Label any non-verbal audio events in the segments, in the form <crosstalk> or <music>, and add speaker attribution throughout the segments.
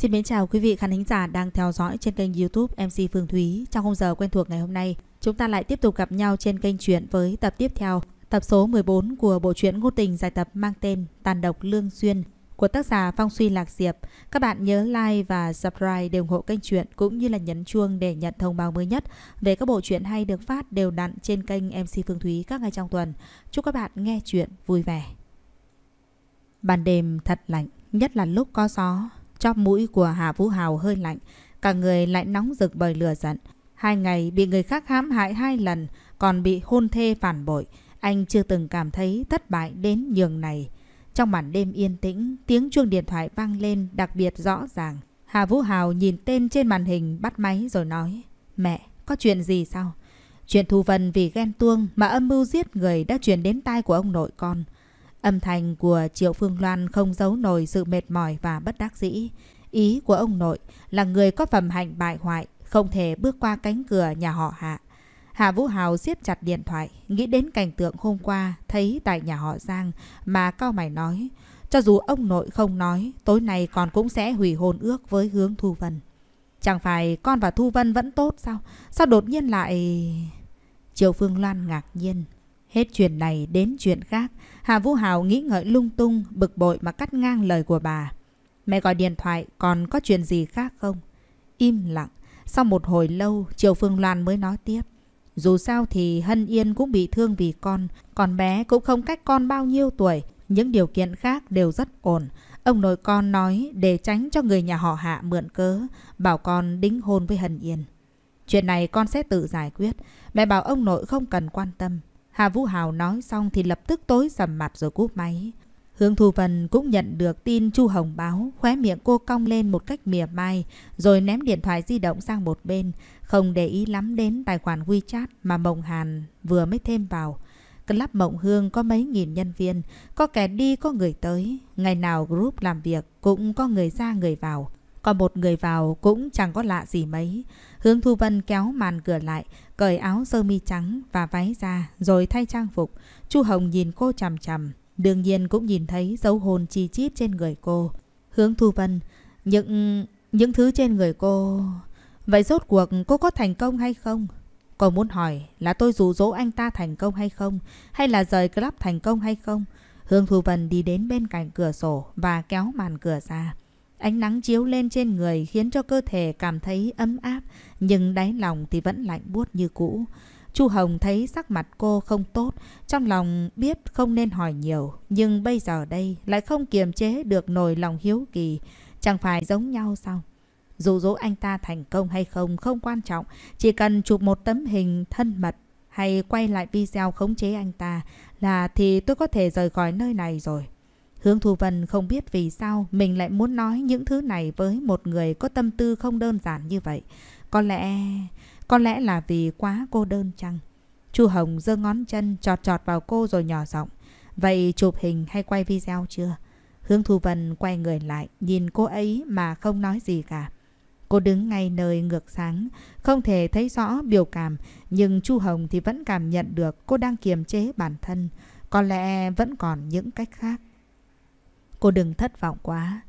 Speaker 1: Xin mến chào quý vị khán thính giả đang theo dõi trên kênh YouTube MC Phương Thúy. Trong khung giờ quen thuộc ngày hôm nay, chúng ta lại tiếp tục gặp nhau trên kênh truyện với tập tiếp theo, tập số 14 của bộ truyện ngôn tình giải tập mang tên Tàn độc lương duyên của tác giả Phong Suy Lạc Diệp. Các bạn nhớ like và subscribe để ủng hộ kênh truyện cũng như là nhấn chuông để nhận thông báo mới nhất về các bộ truyện hay được phát đều đặn trên kênh MC Phương Thúy các ngày trong tuần. Chúc các bạn nghe truyện vui vẻ. Ban đêm thật lạnh, nhất là lúc có gió, Chóp mũi của Hà Vũ Hào hơi lạnh, cả người lại nóng rực bởi lửa giận. Hai ngày bị người khác hãm hại hai lần, còn bị hôn thê phản bội. Anh chưa từng cảm thấy thất bại đến nhường này. Trong màn đêm yên tĩnh, tiếng chuông điện thoại vang lên đặc biệt rõ ràng. Hà Vũ Hào nhìn tên trên màn hình bắt máy rồi nói Mẹ, có chuyện gì sao? Chuyện Thu Vân vì ghen tuông mà âm mưu giết người đã truyền đến tai của ông nội con. Âm thanh của Triệu Phương Loan không giấu nổi sự mệt mỏi và bất đắc dĩ. Ý của ông nội là người có phẩm hạnh bại hoại, không thể bước qua cánh cửa nhà họ Hạ. Hạ Vũ Hào siết chặt điện thoại, nghĩ đến cảnh tượng hôm qua thấy tại nhà họ Giang mà cao mày nói. Cho dù ông nội không nói, tối nay con cũng sẽ hủy hôn ước với hướng Thu Vân. Chẳng phải con và Thu Vân vẫn tốt sao? Sao đột nhiên lại... Triệu Phương Loan ngạc nhiên. Hết chuyện này đến chuyện khác. Hà Vũ Hào nghĩ ngợi lung tung, bực bội mà cắt ngang lời của bà. Mẹ gọi điện thoại, còn có chuyện gì khác không? Im lặng, sau một hồi lâu, Triều Phương Loan mới nói tiếp. Dù sao thì Hân Yên cũng bị thương vì con, còn bé cũng không cách con bao nhiêu tuổi, những điều kiện khác đều rất ổn. Ông nội con nói để tránh cho người nhà họ hạ mượn cớ, bảo con đính hôn với Hân Yên. Chuyện này con sẽ tự giải quyết, mẹ bảo ông nội không cần quan tâm. Hà Vũ Hào nói xong thì lập tức tối sầm mặt rồi cúp máy. Hương Thu Vân cũng nhận được tin Chu Hồng báo, khóe miệng cô cong lên một cách mỉa mai, rồi ném điện thoại di động sang một bên, không để ý lắm đến tài khoản WeChat mà Mộng Hàn vừa mới thêm vào. Club Mộng Hương có mấy nghìn nhân viên, có kẻ đi có người tới, ngày nào group làm việc cũng có người ra người vào. Còn một người vào cũng chẳng có lạ gì mấy. Hương Thu Vân kéo màn cửa lại, cởi áo sơ mi trắng và váy ra rồi thay trang phục. Chu Hồng nhìn cô chằm chằm, đương nhiên cũng nhìn thấy dấu hồn chi chít trên người cô. Hướng Thu Vân, những những thứ trên người cô... Vậy rốt cuộc cô có thành công hay không? Cô muốn hỏi là tôi rủ dỗ anh ta thành công hay không? Hay là rời club thành công hay không? Hương Thu Vân đi đến bên cạnh cửa sổ và kéo màn cửa ra. Ánh nắng chiếu lên trên người khiến cho cơ thể cảm thấy ấm áp, nhưng đáy lòng thì vẫn lạnh buốt như cũ. Chu Hồng thấy sắc mặt cô không tốt, trong lòng biết không nên hỏi nhiều, nhưng bây giờ đây lại không kiềm chế được nổi lòng hiếu kỳ, chẳng phải giống nhau sao? Dù dỗ anh ta thành công hay không không quan trọng, chỉ cần chụp một tấm hình thân mật hay quay lại video khống chế anh ta là thì tôi có thể rời khỏi nơi này rồi. Hướng Thu Vân không biết vì sao mình lại muốn nói những thứ này với một người có tâm tư không đơn giản như vậy. Có lẽ... có lẽ là vì quá cô đơn chăng? Chu Hồng giơ ngón chân trọt trọt vào cô rồi nhỏ giọng. Vậy chụp hình hay quay video chưa? Hướng Thu Vân quay người lại, nhìn cô ấy mà không nói gì cả. Cô đứng ngay nơi ngược sáng, không thể thấy rõ biểu cảm, nhưng Chu Hồng thì vẫn cảm nhận được cô đang kiềm chế bản thân. Có lẽ vẫn còn những cách khác. Cô đừng thất vọng quá.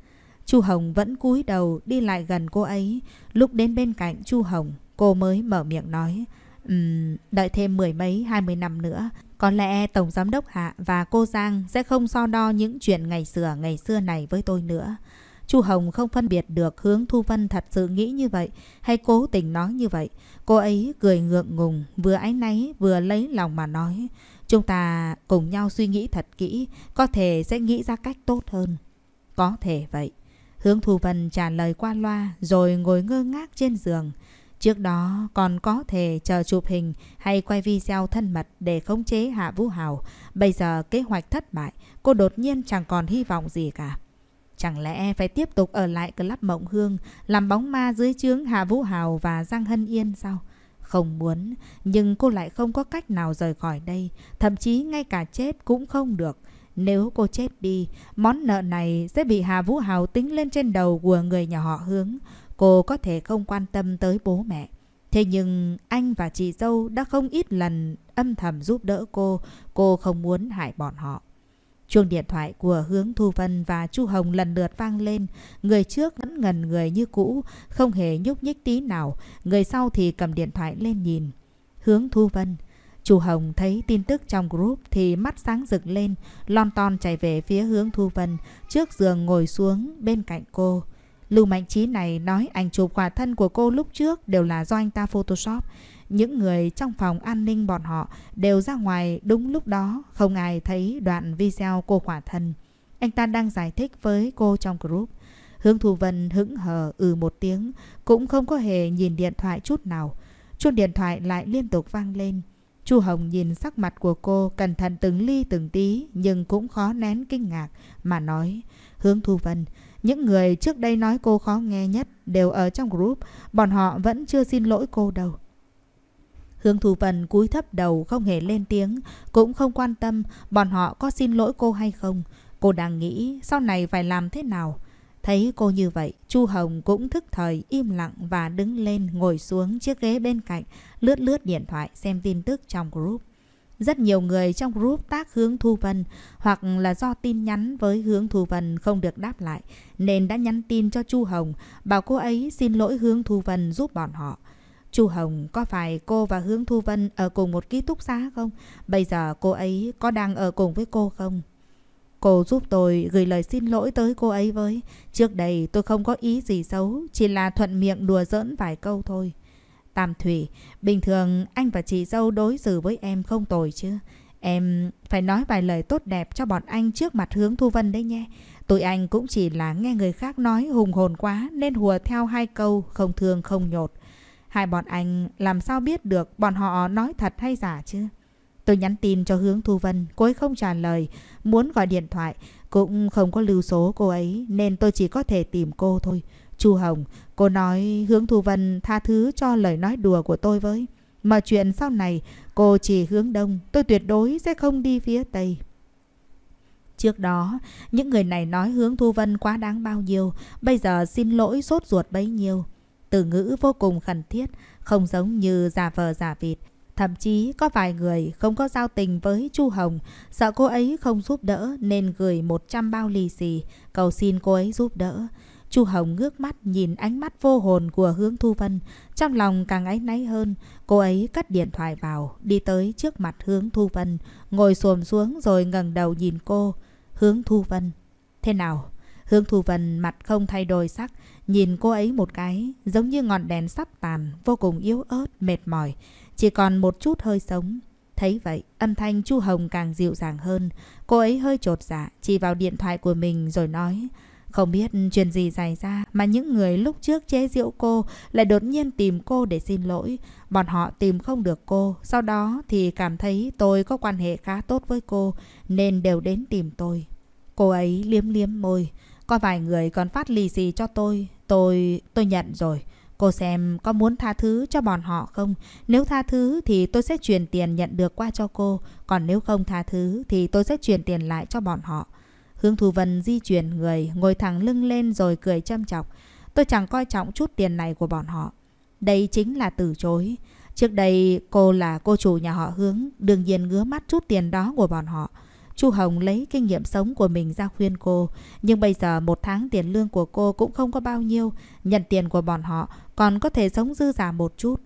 Speaker 1: Chu Hồng vẫn cúi đầu đi lại gần cô ấy. Lúc đến bên cạnh Chu Hồng, cô mới mở miệng nói. Um, đợi thêm mười mấy, hai mươi năm nữa. Có lẽ Tổng Giám Đốc Hạ và cô Giang sẽ không so đo những chuyện ngày xưa ngày xưa này với tôi nữa. Chu Hồng không phân biệt được hướng Thu Vân thật sự nghĩ như vậy hay cố tình nói như vậy. Cô ấy cười ngượng ngùng, vừa áy náy vừa lấy lòng mà nói. Chúng ta cùng nhau suy nghĩ thật kỹ, có thể sẽ nghĩ ra cách tốt hơn. Có thể vậy. Hướng Thù Vân trả lời qua loa rồi ngồi ngơ ngác trên giường. Trước đó còn có thể chờ chụp hình hay quay video thân mật để khống chế Hạ Vũ Hào. Bây giờ kế hoạch thất bại, cô đột nhiên chẳng còn hy vọng gì cả. Chẳng lẽ phải tiếp tục ở lại Club Mộng Hương làm bóng ma dưới chướng Hạ Vũ Hào và Giang Hân Yên sao? Không muốn, nhưng cô lại không có cách nào rời khỏi đây, thậm chí ngay cả chết cũng không được. Nếu cô chết đi, món nợ này sẽ bị Hà Vũ Hào tính lên trên đầu của người nhà họ hướng. Cô có thể không quan tâm tới bố mẹ. Thế nhưng anh và chị dâu đã không ít lần âm thầm giúp đỡ cô. Cô không muốn hại bọn họ. Chuông điện thoại của Hướng Thu Vân và Chu Hồng lần lượt vang lên. Người trước vẫn ngần người như cũ, không hề nhúc nhích tí nào. Người sau thì cầm điện thoại lên nhìn. Hướng Thu Vân. Chu Hồng thấy tin tức trong group thì mắt sáng rực lên, lon ton chạy về phía hướng Thu Vân, trước giường ngồi xuống bên cạnh cô. Lưu Mạnh Trí này nói ảnh chụp quả thân của cô lúc trước đều là do anh ta Photoshop. Những người trong phòng an ninh bọn họ đều ra ngoài đúng lúc đó không ai thấy đoạn video cô khỏa thân. Anh ta đang giải thích với cô trong group. hướng thu Vân hững hờ ừ một tiếng, cũng không có hề nhìn điện thoại chút nào. Chuông điện thoại lại liên tục vang lên. Chu Hồng nhìn sắc mặt của cô cẩn thận từng ly từng tí nhưng cũng khó nén kinh ngạc mà nói. Hướng Thu Vân, những người trước đây nói cô khó nghe nhất đều ở trong group, bọn họ vẫn chưa xin lỗi cô đâu. Hương Thu Vân cúi thấp đầu không hề lên tiếng, cũng không quan tâm bọn họ có xin lỗi cô hay không. Cô đang nghĩ sau này phải làm thế nào. Thấy cô như vậy, Chu Hồng cũng thức thời im lặng và đứng lên ngồi xuống chiếc ghế bên cạnh, lướt lướt điện thoại xem tin tức trong group. Rất nhiều người trong group tác hướng Thu Vân hoặc là do tin nhắn với hướng Thu Vân không được đáp lại nên đã nhắn tin cho Chu Hồng bảo cô ấy xin lỗi hướng Thu Vân giúp bọn họ. Chu Hồng có phải cô và Hướng Thu Vân ở cùng một ký túc xá không? Bây giờ cô ấy có đang ở cùng với cô không? Cô giúp tôi gửi lời xin lỗi tới cô ấy với. Trước đây tôi không có ý gì xấu, chỉ là thuận miệng đùa giỡn vài câu thôi. Tam Thủy, bình thường anh và chị dâu đối xử với em không tồi chứ? Em phải nói vài lời tốt đẹp cho bọn anh trước mặt hướng Thu Vân đấy nhé. Tụi anh cũng chỉ là nghe người khác nói hùng hồn quá nên hùa theo hai câu không thương không nhột. Hai bọn anh làm sao biết được bọn họ nói thật hay giả chứ? Tôi nhắn tin cho Hướng Thu Vân, cô ấy không trả lời, muốn gọi điện thoại, cũng không có lưu số cô ấy nên tôi chỉ có thể tìm cô thôi. Chu Hồng, cô nói Hướng Thu Vân tha thứ cho lời nói đùa của tôi với. Mà chuyện sau này, cô chỉ hướng đông, tôi tuyệt đối sẽ không đi phía tây. Trước đó, những người này nói hướng Thu Vân quá đáng bao nhiêu, bây giờ xin lỗi sốt ruột bấy nhiêu từ ngữ vô cùng khẩn thiết, không giống như giả vờ giả vịt. Thậm chí có vài người không có giao tình với Chu Hồng, sợ cô ấy không giúp đỡ nên gửi 100 bao lì xì, cầu xin cô ấy giúp đỡ. Chu Hồng ngước mắt nhìn ánh mắt vô hồn của Hướng Thu Vân, trong lòng càng áy náy hơn, cô ấy cất điện thoại vào, đi tới trước mặt Hướng Thu Vân, ngồi xổm xuống rồi ngẩng đầu nhìn cô. Hướng Thu Vân, thế nào? Hương Thu Vân mặt không thay đổi sắc, nhìn cô ấy một cái, giống như ngọn đèn sắp tàn, vô cùng yếu ớt, mệt mỏi, chỉ còn một chút hơi sống. Thấy vậy, âm thanh Chu Hồng càng dịu dàng hơn, cô ấy hơi trột dạ, chỉ vào điện thoại của mình rồi nói, không biết chuyện gì xảy ra mà những người lúc trước chế giễu cô lại đột nhiên tìm cô để xin lỗi. Bọn họ tìm không được cô, sau đó thì cảm thấy tôi có quan hệ khá tốt với cô nên đều đến tìm tôi. Cô ấy liếm liếm môi. Có vài người còn phát lì xì cho tôi. Tôi... tôi nhận rồi. Cô xem có muốn tha thứ cho bọn họ không? Nếu tha thứ thì tôi sẽ chuyển tiền nhận được qua cho cô. Còn nếu không tha thứ thì tôi sẽ chuyển tiền lại cho bọn họ. Hương Thù Vân di chuyển người, ngồi thẳng lưng lên rồi cười châm chọc. Tôi chẳng coi trọng chút tiền này của bọn họ. Đây chính là từ chối. Trước đây cô là cô chủ nhà họ Hướng, đương nhiên ngứa mắt chút tiền đó của bọn họ. Chu Hồng lấy kinh nghiệm sống của mình ra khuyên cô. Nhưng bây giờ một tháng tiền lương của cô cũng không có bao nhiêu. Nhận tiền của bọn họ còn có thể sống dư giả một chút.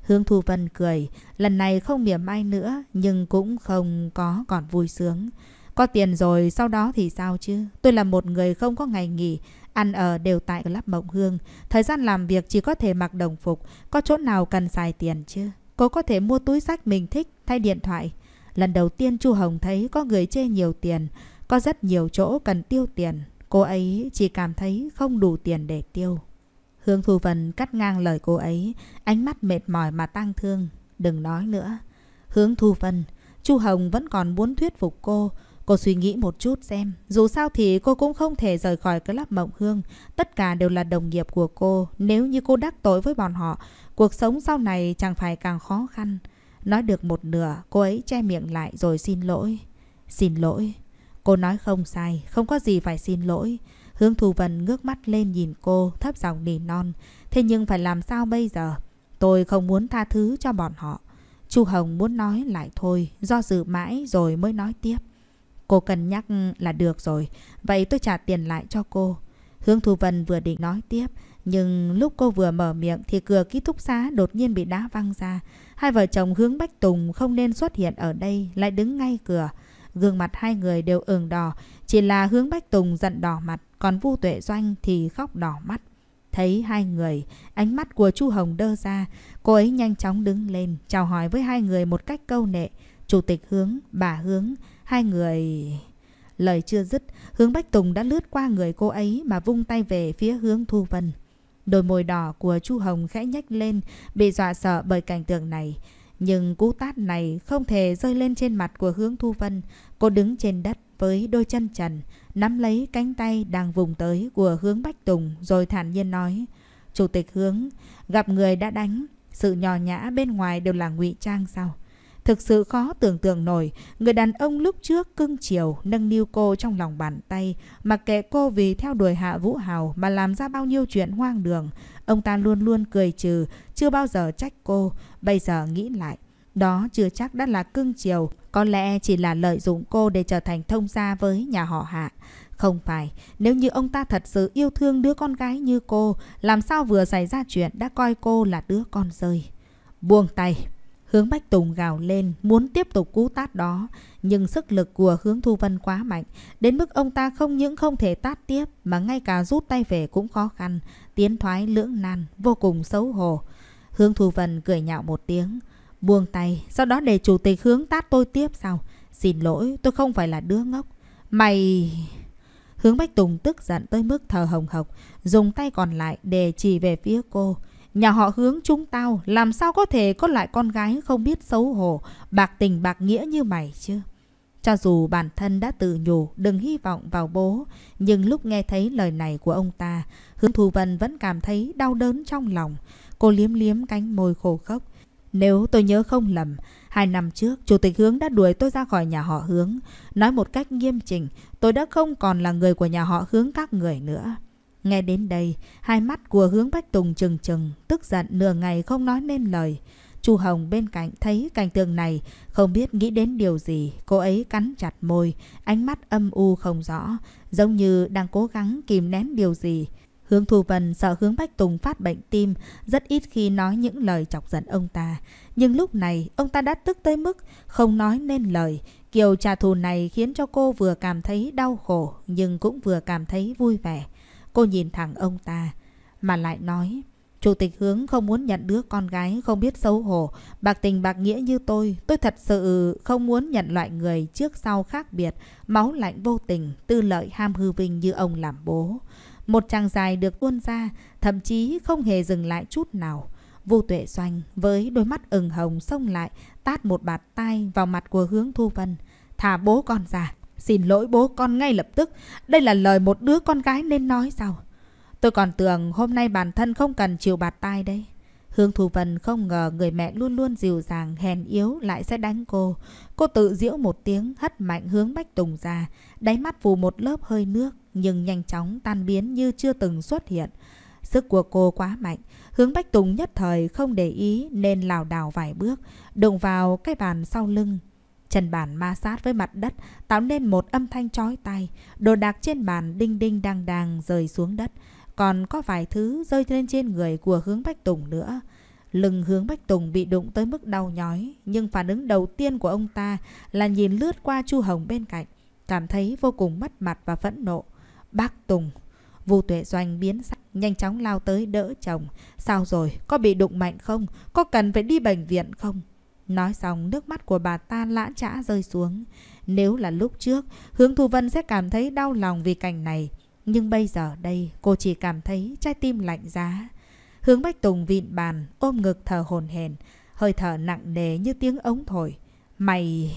Speaker 1: Hương Thu Vân cười. Lần này không mỉa mai nữa nhưng cũng không có còn vui sướng. Có tiền rồi sau đó thì sao chứ? Tôi là một người không có ngày nghỉ. Ăn ở đều tại Club Mộng Hương. Thời gian làm việc chỉ có thể mặc đồng phục. Có chỗ nào cần xài tiền chứ? Cô có thể mua túi sách mình thích thay điện thoại. Lần đầu tiên Chu Hồng thấy có người chê nhiều tiền, có rất nhiều chỗ cần tiêu tiền. Cô ấy chỉ cảm thấy không đủ tiền để tiêu. Hương Thu Vân cắt ngang lời cô ấy, ánh mắt mệt mỏi mà tang thương. Đừng nói nữa. hương Thu Vân, Chu Hồng vẫn còn muốn thuyết phục cô. Cô suy nghĩ một chút xem, dù sao thì cô cũng không thể rời khỏi club Mộng Hương. Tất cả đều là đồng nghiệp của cô, nếu như cô đắc tội với bọn họ, cuộc sống sau này chẳng phải càng khó khăn. Nói được một nửa, cô ấy che miệng lại rồi xin lỗi. Xin lỗi. Cô nói không sai, không có gì phải xin lỗi. Hướng Thù Vân ngước mắt lên nhìn cô, thấp giọng nỉ non. Thế nhưng phải làm sao bây giờ? Tôi không muốn tha thứ cho bọn họ. Chu Hồng muốn nói lại thôi, do dự mãi rồi mới nói tiếp. Cô cần nhắc là được rồi, vậy tôi trả tiền lại cho cô. Hướng Thù Vân vừa định nói tiếp, nhưng lúc cô vừa mở miệng thì cửa ký túc xá đột nhiên bị đá văng ra. Hai vợ chồng hướng Bách Tùng không nên xuất hiện ở đây lại đứng ngay cửa. Gương mặt hai người đều ửng đỏ, chỉ là hướng Bách Tùng giận đỏ mặt, còn Vu Tuệ Doanh thì khóc đỏ mắt. Thấy hai người, ánh mắt của Chu Hồng đơ ra, cô ấy nhanh chóng đứng lên, chào hỏi với hai người một cách câu nệ. Chủ tịch hướng, bà hướng, hai người... Lời chưa dứt, hướng Bách Tùng đã lướt qua người cô ấy mà vung tay về phía hướng Thu Vân. Đôi môi đỏ của Chu Hồng khẽ nhếch lên, bị dọa sợ bởi cảnh tượng này. Nhưng cú tát này không thể rơi lên trên mặt của hướng Thu Vân. Cô đứng trên đất với đôi chân trần, nắm lấy cánh tay đang vùng tới của hướng Bách Tùng rồi thản nhiên nói. Chủ tịch hướng, gặp người đã đánh, sự nhỏ nhã bên ngoài đều là ngụy trang sao? Thực sự khó tưởng tượng nổi, người đàn ông lúc trước cưng chiều, nâng niu cô trong lòng bàn tay, mặc kệ cô vì theo đuổi Hạ Vũ Hào mà làm ra bao nhiêu chuyện hoang đường. Ông ta luôn luôn cười trừ, chưa bao giờ trách cô, bây giờ nghĩ lại. Đó chưa chắc đã là cưng chiều, có lẽ chỉ là lợi dụng cô để trở thành thông gia với nhà họ Hạ. Không phải, nếu như ông ta thật sự yêu thương đứa con gái như cô, làm sao vừa xảy ra chuyện đã coi cô là đứa con rơi. Buông tay, Hướng Bách Tùng gào lên, muốn tiếp tục cú tát đó. Nhưng sức lực của Hướng Thu Vân quá mạnh, đến mức ông ta không những không thể tát tiếp, mà ngay cả rút tay về cũng khó khăn. Tiến thoái lưỡng nan, vô cùng xấu hổ. Hướng Thu Vân cười nhạo một tiếng, buông tay, sau đó để chủ tịch Hướng tát tôi tiếp sao? Xin lỗi, tôi không phải là đứa ngốc. Mày... Hướng Bách Tùng tức giận tới mức thờ hồng hộc, dùng tay còn lại để chỉ về phía cô. Nhà họ hướng chúng tao làm sao có thể có lại con gái không biết xấu hổ, bạc tình bạc nghĩa như mày chứ. Cho dù bản thân đã tự nhủ đừng hy vọng vào bố, nhưng lúc nghe thấy lời này của ông ta, Hướng Thù Vân vẫn cảm thấy đau đớn trong lòng. Cô liếm liếm cánh môi khô khốc. Nếu tôi nhớ không lầm, hai năm trước, Chủ tịch Hướng đã đuổi tôi ra khỏi nhà họ Hướng. Nói một cách nghiêm chỉnh, tôi đã không còn là người của nhà họ Hướng các người nữa. Nghe đến đây, hai mắt của hướng Bách Tùng trừng trừng, tức giận nửa ngày không nói nên lời. Chu Hồng bên cạnh thấy cảnh tượng này, không biết nghĩ đến điều gì, cô ấy cắn chặt môi, ánh mắt âm u không rõ, giống như đang cố gắng kìm nén điều gì. Hướng Thu Vân sợ hướng Bách Tùng phát bệnh tim, rất ít khi nói những lời chọc giận ông ta. Nhưng lúc này, ông ta đã tức tới mức không nói nên lời. Kiều trả thù này khiến cho cô vừa cảm thấy đau khổ, nhưng cũng vừa cảm thấy vui vẻ. Cô nhìn thẳng ông ta mà lại nói Chủ tịch hướng không muốn nhận đứa con gái không biết xấu hổ, bạc tình bạc nghĩa như tôi. Tôi thật sự không muốn nhận loại người trước sau khác biệt, máu lạnh vô tình, tư lợi ham hư vinh như ông làm bố. Một chàng dài được tuôn ra, thậm chí không hề dừng lại chút nào. Vu Tuệ Doanh với đôi mắt ửng hồng xông lại, tát một bạt tay vào mặt của hướng Thu Vân. Thả bố con ra, Xin lỗi bố con ngay lập tức. Đây là lời một đứa con gái nên nói sao? Tôi còn tưởng hôm nay bản thân không cần chịu bạt tai đấy. Hương Thù Vân không ngờ người mẹ luôn luôn dịu dàng, hèn yếu lại sẽ đánh cô. Cô tự diễu một tiếng, hất mạnh hướng Bách Tùng ra. Đáy mắt phù một lớp hơi nước, nhưng nhanh chóng tan biến như chưa từng xuất hiện. Sức của cô quá mạnh, hướng Bách Tùng nhất thời không để ý nên lảo đảo vài bước, đụng vào cái bàn sau lưng, Chân bàn ma sát với mặt đất, tạo nên một âm thanh chói tai. Đồ đạc trên bàn đinh đinh đang đàng rơi xuống đất. Còn có vài thứ rơi lên trên người của hướng Bách Tùng nữa. Lưng hướng Bách Tùng bị đụng tới mức đau nhói, nhưng phản ứng đầu tiên của ông ta là nhìn lướt qua Chu Hồng bên cạnh, cảm thấy vô cùng mất mặt và phẫn nộ. Bác Tùng, Vu Tuệ Doanh biến sắc, nhanh chóng lao tới đỡ chồng. Sao rồi, có bị đụng mạnh không? Có cần phải đi bệnh viện không? Nói xong nước mắt của bà ta lã trã rơi xuống. Nếu là lúc trước, Hướng Thu Vân sẽ cảm thấy đau lòng vì cảnh này. Nhưng bây giờ đây, cô chỉ cảm thấy trái tim lạnh giá. Hướng Bách Tùng vịn bàn, ôm ngực thở hồn hển, hơi thở nặng nề như tiếng ống thổi. Mày...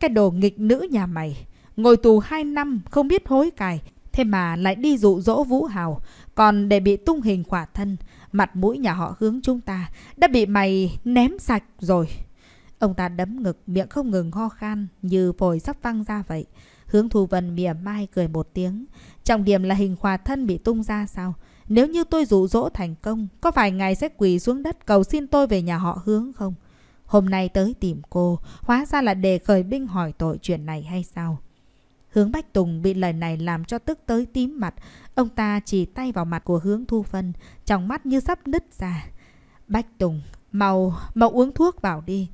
Speaker 1: Cái đồ nghịch nữ nhà mày, ngồi tù hai năm không biết hối cải, thế mà lại đi dụ dỗ Vũ Hào, còn để bị tung hình khỏa thân, mặt mũi nhà họ hướng chúng ta đã bị mày ném sạch rồi. Ông ta đấm ngực, miệng không ngừng ho khan như phổi sắp văng ra vậy. Hướng Thu Vân mỉa mai cười một tiếng. Trọng điểm là hình khỏa thân bị tung ra sao? Nếu như tôi dụ dỗ thành công, có phải ngài sẽ quỳ xuống đất cầu xin tôi về nhà họ hướng không? Hôm nay tới tìm cô, hóa ra là để khởi binh hỏi tội chuyện này hay sao? Hướng Bách Tùng bị lời này làm cho tức tới tím mặt. Ông ta chỉ tay vào mặt của hướng Thu Phân, trong mắt như sắp nứt ra. Bách Tùng, mau, mau uống thuốc vào đi.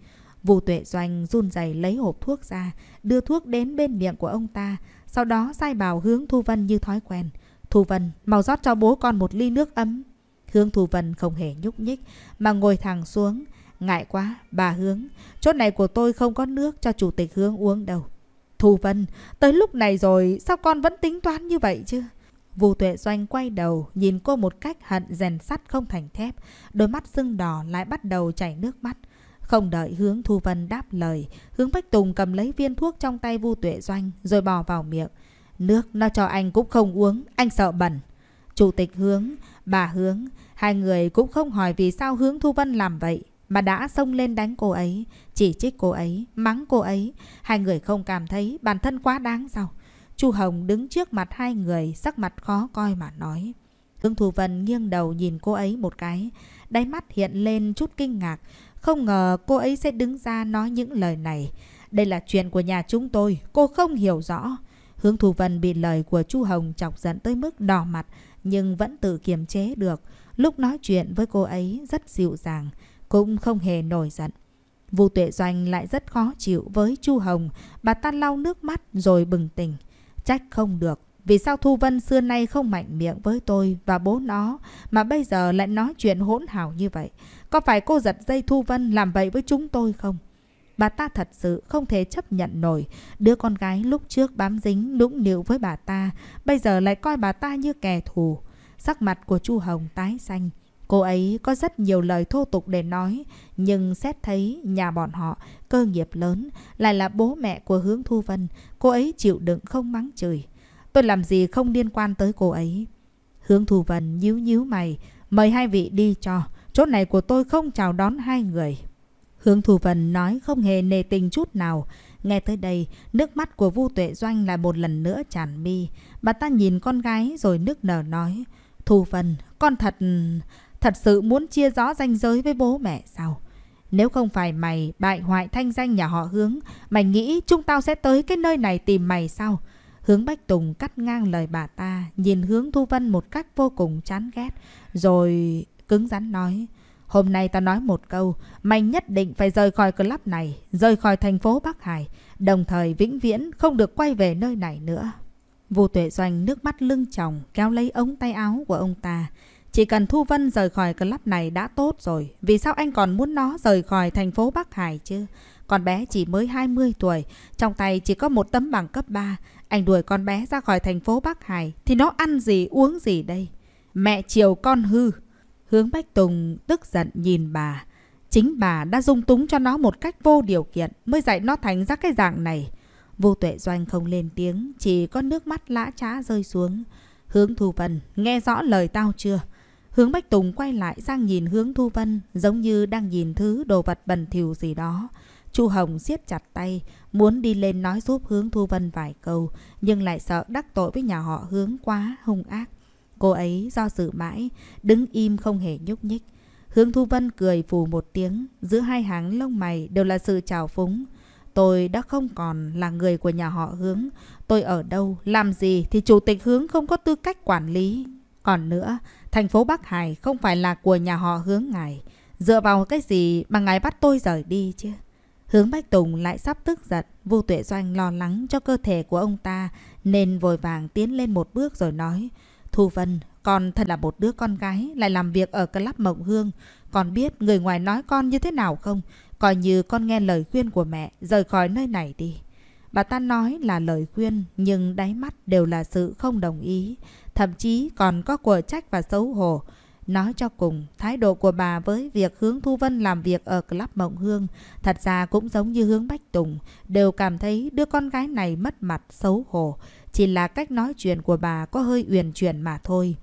Speaker 1: Vu Tuệ Doanh run rẩy lấy hộp thuốc ra, đưa thuốc đến bên miệng của ông ta, sau đó sai bảo hướng Thu Vân như thói quen. Thu Vân, mau rót cho bố con một ly nước ấm. Hướng Thu Vân không hề nhúc nhích, mà ngồi thẳng xuống. Ngại quá, bà Hướng, chốt này của tôi không có nước cho chủ tịch Hướng uống đâu. Thu Vân, tới lúc này rồi, sao con vẫn tính toán như vậy chứ? Vu Tuệ Doanh quay đầu, nhìn cô một cách hận rèn sắt không thành thép. Đôi mắt sưng đỏ lại bắt đầu chảy nước mắt. Không đợi hướng Thu Vân đáp lời, hướng Bách Tùng cầm lấy viên thuốc trong tay Vu Tuệ Doanh rồi bỏ vào miệng. Nước nó cho anh cũng không uống, anh sợ bẩn. Chủ tịch hướng, bà hướng, hai người cũng không hỏi vì sao hướng Thu Vân làm vậy. Mà đã xông lên đánh cô ấy, chỉ trích cô ấy, mắng cô ấy. Hai người không cảm thấy bản thân quá đáng sao? Chu Hồng đứng trước mặt hai người, sắc mặt khó coi mà nói. hướng thu Vân nghiêng đầu nhìn cô ấy một cái, đáy mắt hiện lên chút kinh ngạc. Không ngờ cô ấy sẽ đứng ra nói những lời này. Đây là chuyện của nhà chúng tôi, cô không hiểu rõ. Hướng Thù Vân bị lời của Chu Hồng chọc giận tới mức đỏ mặt, nhưng vẫn tự kiềm chế được. Lúc nói chuyện với cô ấy rất dịu dàng, cũng không hề nổi giận. Vu Tuệ Doanh lại rất khó chịu với Chu Hồng, bà ta lau nước mắt rồi bừng tỉnh. Trách không được, vì sao Thu Vân xưa nay không mạnh miệng với tôi và bố nó mà bây giờ lại nói chuyện hỗn hào như vậy? Có phải cô giật dây Thu Vân làm vậy với chúng tôi không? Bà ta thật sự không thể chấp nhận nổi đứa con gái lúc trước bám dính nũng nịu với bà ta, bây giờ lại coi bà ta như kẻ thù. Sắc mặt của Chu Hồng tái xanh. Cô ấy có rất nhiều lời thô tục để nói, nhưng xét thấy nhà bọn họ, cơ nghiệp lớn, lại là bố mẹ của Hướng Thu Vân, cô ấy chịu đựng không mắng chửi. Tôi làm gì không liên quan tới cô ấy. Hướng Thù Vân nhíu nhíu mày. Mời hai vị đi cho. Chỗ này của tôi không chào đón hai người. Hướng Thù Vân nói không hề nề tình chút nào. Nghe tới đây, nước mắt của Vu Tuệ Doanh lại một lần nữa tràn mi. Bà ta nhìn con gái rồi nước nở nói. Thù Vân, con thật... Thật sự muốn chia rõ danh giới với bố mẹ sao? Nếu không phải mày bại hoại thanh danh nhà họ hướng, mày nghĩ chúng tao sẽ tới cái nơi này tìm mày sao? Hướng Bách Tùng cắt ngang lời bà ta, nhìn hướng Thu Vân một cách vô cùng chán ghét, rồi cứng rắn nói. Hôm nay ta nói một câu, mày nhất định phải rời khỏi club này, rời khỏi thành phố Bắc Hải, đồng thời vĩnh viễn không được quay về nơi này nữa. Vu Tuệ Doanh nước mắt lưng chồng kéo lấy ống tay áo của ông ta. Chỉ cần Thu Vân rời khỏi club này đã tốt rồi, vì sao anh còn muốn nó rời khỏi thành phố Bắc Hải chứ? Con bé chỉ mới 20 tuổi, trong tay chỉ có một tấm bằng cấp 3, anh đuổi con bé ra khỏi thành phố Bắc Hải thì nó ăn gì uống gì đây? Mẹ chiều con hư. Hướng Bách Tùng tức giận nhìn bà. Chính bà đã dung túng cho nó một cách vô điều kiện mới dạy nó thành ra cái dạng này. Vô tuệ doanh không lên tiếng, chỉ có nước mắt lã trá rơi xuống. Hướng Thu Vân, nghe rõ lời tao chưa? Hướng Bách Tùng quay lại sang nhìn hướng Thu Vân, giống như đang nhìn thứ đồ vật bẩn thỉu gì đó. Chu Hồng siết chặt tay, muốn đi lên nói giúp Hướng Thu Vân vài câu, nhưng lại sợ đắc tội với nhà họ Hướng quá hung ác. Cô ấy do dự mãi, đứng im không hề nhúc nhích. Hướng Thu Vân cười phù một tiếng, giữa hai hàng lông mày đều là sự trào phúng. Tôi đã không còn là người của nhà họ Hướng. Tôi ở đâu, làm gì thì Chủ tịch Hướng không có tư cách quản lý. Còn nữa, thành phố Bắc Hải không phải là của nhà họ Hướng ngài. Dựa vào cái gì mà ngài bắt tôi rời đi chứ? Hướng Bách Tùng lại sắp tức giận, Vu Tuệ Doanh lo lắng cho cơ thể của ông ta nên vội vàng tiến lên một bước rồi nói: "Thu Vân, con thật là một đứa con gái lại làm việc ở club Mộng Hương, Còn biết người ngoài nói con như thế nào không? Coi như con nghe lời khuyên của mẹ, rời khỏi nơi này đi." Bà ta nói là lời khuyên nhưng đáy mắt đều là sự không đồng ý, thậm chí còn có của trách và xấu hổ. Nói cho cùng, thái độ của bà với việc hướng Thu Vân làm việc ở Club Mộng Hương thật ra cũng giống như hướng Bách Tùng, đều cảm thấy đứa con gái này mất mặt, xấu hổ. Chỉ là cách nói chuyện của bà có hơi uyển chuyển mà thôi.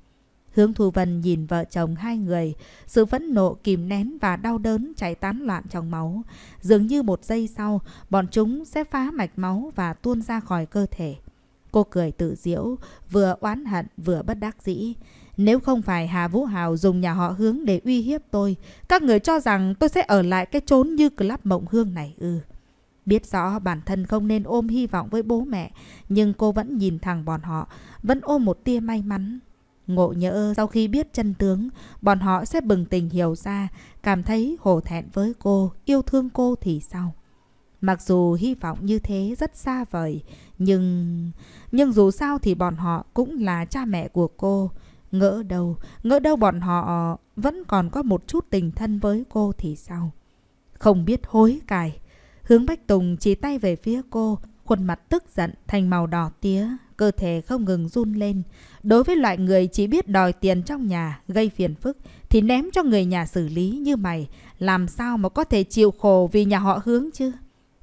Speaker 1: Hướng Thu Vân nhìn vợ chồng hai người, sự phẫn nộ kìm nén và đau đớn chảy tán loạn trong máu. Dường như một giây sau, bọn chúng sẽ phá mạch máu và tuôn ra khỏi cơ thể. Cô cười tự diễu, vừa oán hận vừa bất đắc dĩ. Nếu không phải Hà Vũ Hào dùng nhà họ hướng để uy hiếp tôi, các người cho rằng tôi sẽ ở lại cái chốn như club mộng hương này ư. Biết rõ bản thân không nên ôm hy vọng với bố mẹ, nhưng cô vẫn nhìn thẳng bọn họ, vẫn ôm một tia may mắn. Ngộ nhỡ sau khi biết chân tướng, bọn họ sẽ bừng tình hiểu ra, cảm thấy hổ thẹn với cô, yêu thương cô thì sao? Mặc dù hy vọng như thế rất xa vời, nhưng... Nhưng dù sao thì bọn họ cũng là cha mẹ của cô. Ngỡ đâu, ngỡ đâu bọn họ vẫn còn có một chút tình thân với cô thì sao? Không biết hối cải. Hướng Bách Tùng chỉ tay về phía cô, khuôn mặt tức giận thành màu đỏ tía, cơ thể không ngừng run lên. Đối với loại người chỉ biết đòi tiền trong nhà, gây phiền phức, thì ném cho người nhà xử lý như mày, làm sao mà có thể chịu khổ vì nhà họ hướng chứ?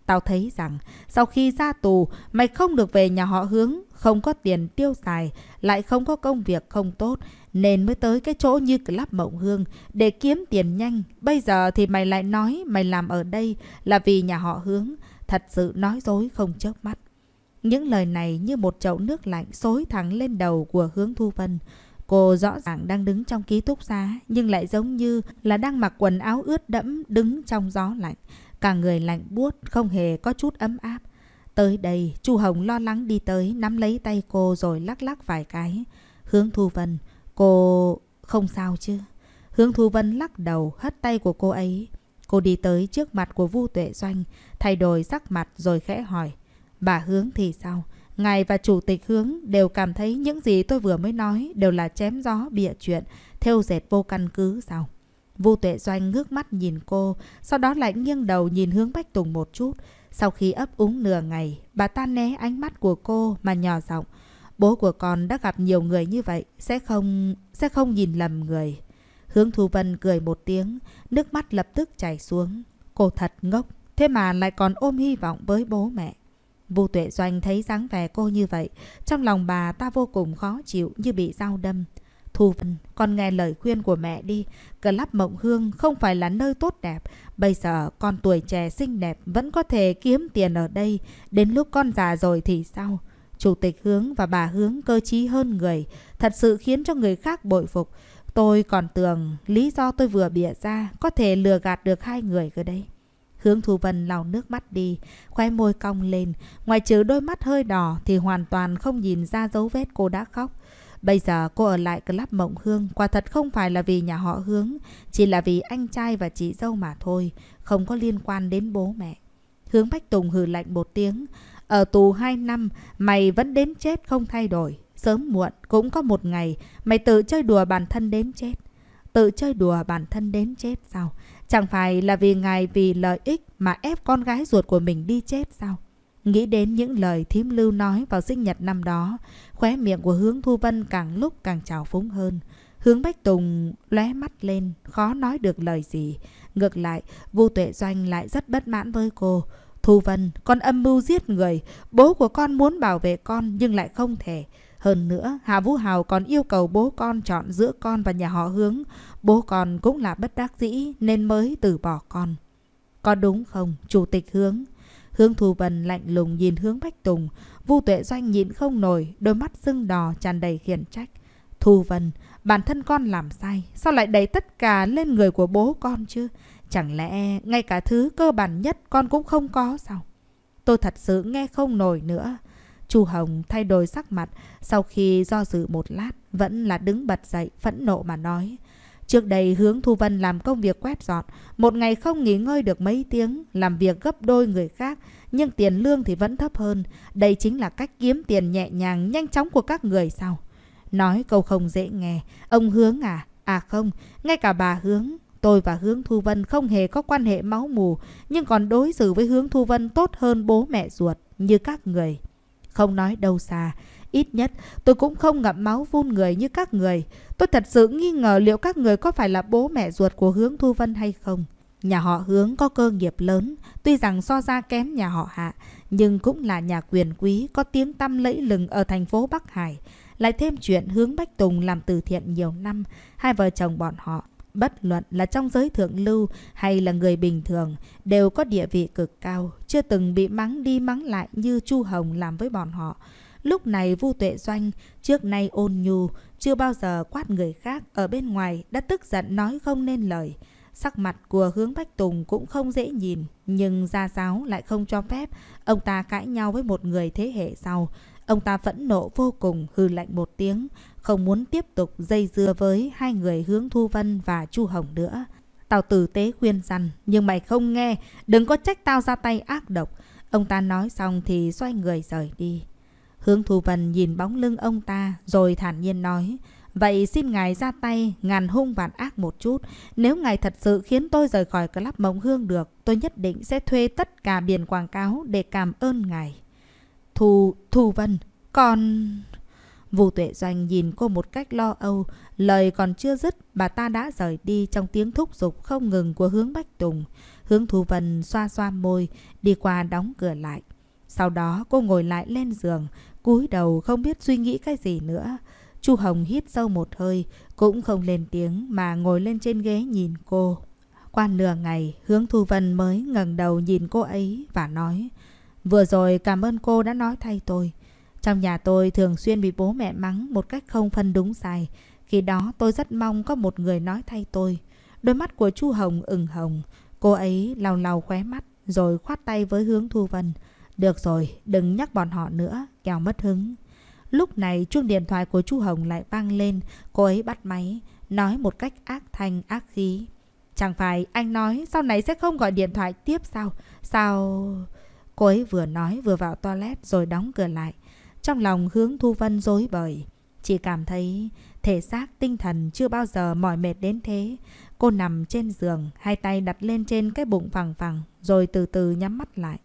Speaker 1: Tao thấy rằng sau khi ra tù, mày không được về nhà họ hướng, không có tiền tiêu xài, lại không có công việc không tốt, nên mới tới cái chỗ như Club Mộng Hương để kiếm tiền nhanh. Bây giờ thì mày lại nói mày làm ở đây là vì nhà họ hướng. Thật sự nói dối không chớp mắt. Những lời này như một chậu nước lạnh xối thẳng lên đầu của hướng Thu Vân. Cô rõ ràng đang đứng trong ký túc xá nhưng lại giống như là đang mặc quần áo ướt đẫm đứng trong gió lạnh. Cả người lạnh buốt không hề có chút ấm áp. Tới đây, Chu Hồng lo lắng đi tới nắm lấy tay cô rồi lắc lắc vài cái. Hướng Thu Vân, cô... không sao chứ? Hướng Thu Vân lắc đầu hất tay của cô ấy. Cô đi tới trước mặt của Vu Tuệ Doanh, thay đổi sắc mặt rồi khẽ hỏi. Bà Hướng thì sao? Ngài và Chủ tịch Hướng đều cảm thấy những gì tôi vừa mới nói đều là chém gió, bịa chuyện, thêu dệt vô căn cứ sao? Vu Tuệ Doanh ngước mắt nhìn cô, sau đó lại nghiêng đầu nhìn hướng Bách Tùng một chút. Sau khi ấp úng nửa ngày, bà ta né ánh mắt của cô mà nhỏ giọng. Bố của con đã gặp nhiều người như vậy, sẽ không... sẽ không nhìn lầm người. Hướng Thu Vân cười một tiếng, nước mắt lập tức chảy xuống. Cô thật ngốc, thế mà lại còn ôm hy vọng với bố mẹ. Vu Tuệ Doanh thấy dáng vẻ cô như vậy, trong lòng bà ta vô cùng khó chịu như bị dao đâm. Thu Vân, con nghe lời khuyên của mẹ đi. Club Mộng Hương không phải là nơi tốt đẹp. Bây giờ con tuổi trẻ xinh đẹp vẫn có thể kiếm tiền ở đây. Đến lúc con già rồi thì sao? Chủ tịch Hướng và bà Hướng cơ trí hơn người. Thật sự khiến cho người khác bội phục. Tôi còn tưởng lý do tôi vừa bịa ra có thể lừa gạt được hai người cơ đấy. Hướng Thu Vân lau nước mắt đi, khoe môi cong lên, ngoài trừ đôi mắt hơi đỏ thì hoàn toàn không nhìn ra dấu vết cô đã khóc. Bây giờ cô ở lại club Mộng Hương quả thật không phải là vì nhà họ Hướng, chỉ là vì anh trai và chị dâu mà thôi, không có liên quan đến bố mẹ. Hướng Bách Tùng hừ lạnh một tiếng, ở tù hai năm mày vẫn đến chết không thay đổi, sớm muộn cũng có một ngày mày tự chơi đùa bản thân đến chết. Tự chơi đùa bản thân đến chết sao? Chẳng phải là vì ngài vì lợi ích mà ép con gái ruột của mình đi chết sao? Nghĩ đến những lời thím lưu nói vào sinh nhật năm đó, Khóe miệng của hướng Thu Vân càng lúc càng trào phúng hơn. Hướng Bách Tùng lóe mắt lên, khó nói được lời gì. Ngược lại, Vu Tuệ Doanh lại rất bất mãn với cô. Thu Vân, con âm mưu giết người. Bố của con muốn bảo vệ con nhưng lại không thể. Hơn nữa, Hạ Vũ Hào còn yêu cầu bố con chọn giữa con và nhà họ hướng. Bố con cũng là bất đắc dĩ nên mới từ bỏ con. Có đúng không, Chủ tịch Hướng? Hướng Thu Vân lạnh lùng nhìn hướng Bách Tùng. Vu Tuệ Doanh nhịn không nổi, đôi mắt sưng đỏ tràn đầy khiển trách. Thu Vân, bản thân con làm sai, sao lại đẩy tất cả lên người của bố con chứ? Chẳng lẽ ngay cả thứ cơ bản nhất con cũng không có sao? Tôi thật sự nghe không nổi nữa. Chu Hồng thay đổi sắc mặt, sau khi do dự một lát, vẫn là đứng bật dậy, phẫn nộ mà nói. Trước đây hướng Thu Vân làm công việc quét dọn, một ngày không nghỉ ngơi được mấy tiếng, làm việc gấp đôi người khác, nhưng tiền lương thì vẫn thấp hơn. Đây chính là cách kiếm tiền nhẹ nhàng, nhanh chóng của các người sao? Nói câu không dễ nghe, ông Hướng à? À không, ngay cả bà Hướng, tôi và Hướng Thu Vân không hề có quan hệ máu mù, nhưng còn đối xử với Hướng Thu Vân tốt hơn bố mẹ ruột, như các người. Không nói đâu xa, ít nhất tôi cũng không ngậm máu phun người như các người. Tôi thật sự nghi ngờ liệu các người có phải là bố mẹ ruột của Hướng Thu Vân hay không. Nhà họ Hướng có cơ nghiệp lớn, tuy rằng so ra kém nhà họ Hạ, nhưng cũng là nhà quyền quý có tiếng tăm lẫy lừng ở thành phố Bắc Hải. Lại thêm chuyện Hướng Bách Tùng làm từ thiện nhiều năm, hai vợ chồng bọn họ, bất luận là trong giới thượng lưu hay là người bình thường, đều có địa vị cực cao, chưa từng bị mắng đi mắng lại như Chu Hồng làm với bọn họ. Lúc này Vu Tuệ Doanh, trước nay ôn nhu, chưa bao giờ quát người khác ở bên ngoài, đã tức giận nói không nên lời. Sắc mặt của hướng Bách Tùng cũng không dễ nhìn, nhưng gia giáo lại không cho phép ông ta cãi nhau với một người thế hệ sau. Ông ta phẫn nộ vô cùng, hư lạnh một tiếng, không muốn tiếp tục dây dưa với hai người hướng Thu Vân và Chu Hồng nữa. Tào tử tế khuyên rằng, nhưng mày không nghe, đừng có trách tao ra tay ác độc. Ông ta nói xong thì xoay người rời đi. Hướng Thu Vân nhìn bóng lưng ông ta rồi thản nhiên nói, Vậy xin ngài ra tay, ngàn hung vạn ác một chút. Nếu ngài thật sự khiến tôi rời khỏi club mộng hương được, tôi nhất định sẽ thuê tất cả biển quảng cáo để cảm ơn ngài. Thù, Thù Vân, còn... Vũ Tuệ Doanh nhìn cô một cách lo âu, lời còn chưa dứt, bà ta đã rời đi trong tiếng thúc giục không ngừng của hướng Bách Tùng. Hướng Thù Vân xoa xoa môi, đi qua đóng cửa lại. Sau đó cô ngồi lại lên giường, cúi đầu không biết suy nghĩ cái gì nữa. Chu Hồng hít sâu một hơi, cũng không lên tiếng mà ngồi lên trên ghế nhìn cô. Qua nửa ngày, Hướng Thu Vân mới ngẩng đầu nhìn cô ấy và nói Vừa rồi cảm ơn cô đã nói thay tôi. Trong nhà tôi thường xuyên bị bố mẹ mắng một cách không phân đúng sai. Khi đó tôi rất mong có một người nói thay tôi. Đôi mắt của Chu Hồng ửng hồng. Cô ấy lau lau khóe mắt rồi khoát tay với Hướng Thu Vân. Được rồi, đừng nhắc bọn họ nữa, kéo mất hứng. Lúc này chuông điện thoại của chu Hồng lại vang lên, cô ấy bắt máy, nói một cách ác thanh ác khí. Chẳng phải anh nói sau này sẽ không gọi điện thoại tiếp sao? Sao... Cô ấy vừa nói vừa vào toilet rồi đóng cửa lại. Trong lòng hướng Thu Vân dối bời. Chỉ cảm thấy thể xác tinh thần chưa bao giờ mỏi mệt đến thế. Cô nằm trên giường, hai tay đặt lên trên cái bụng phẳng phẳng rồi từ từ nhắm mắt lại.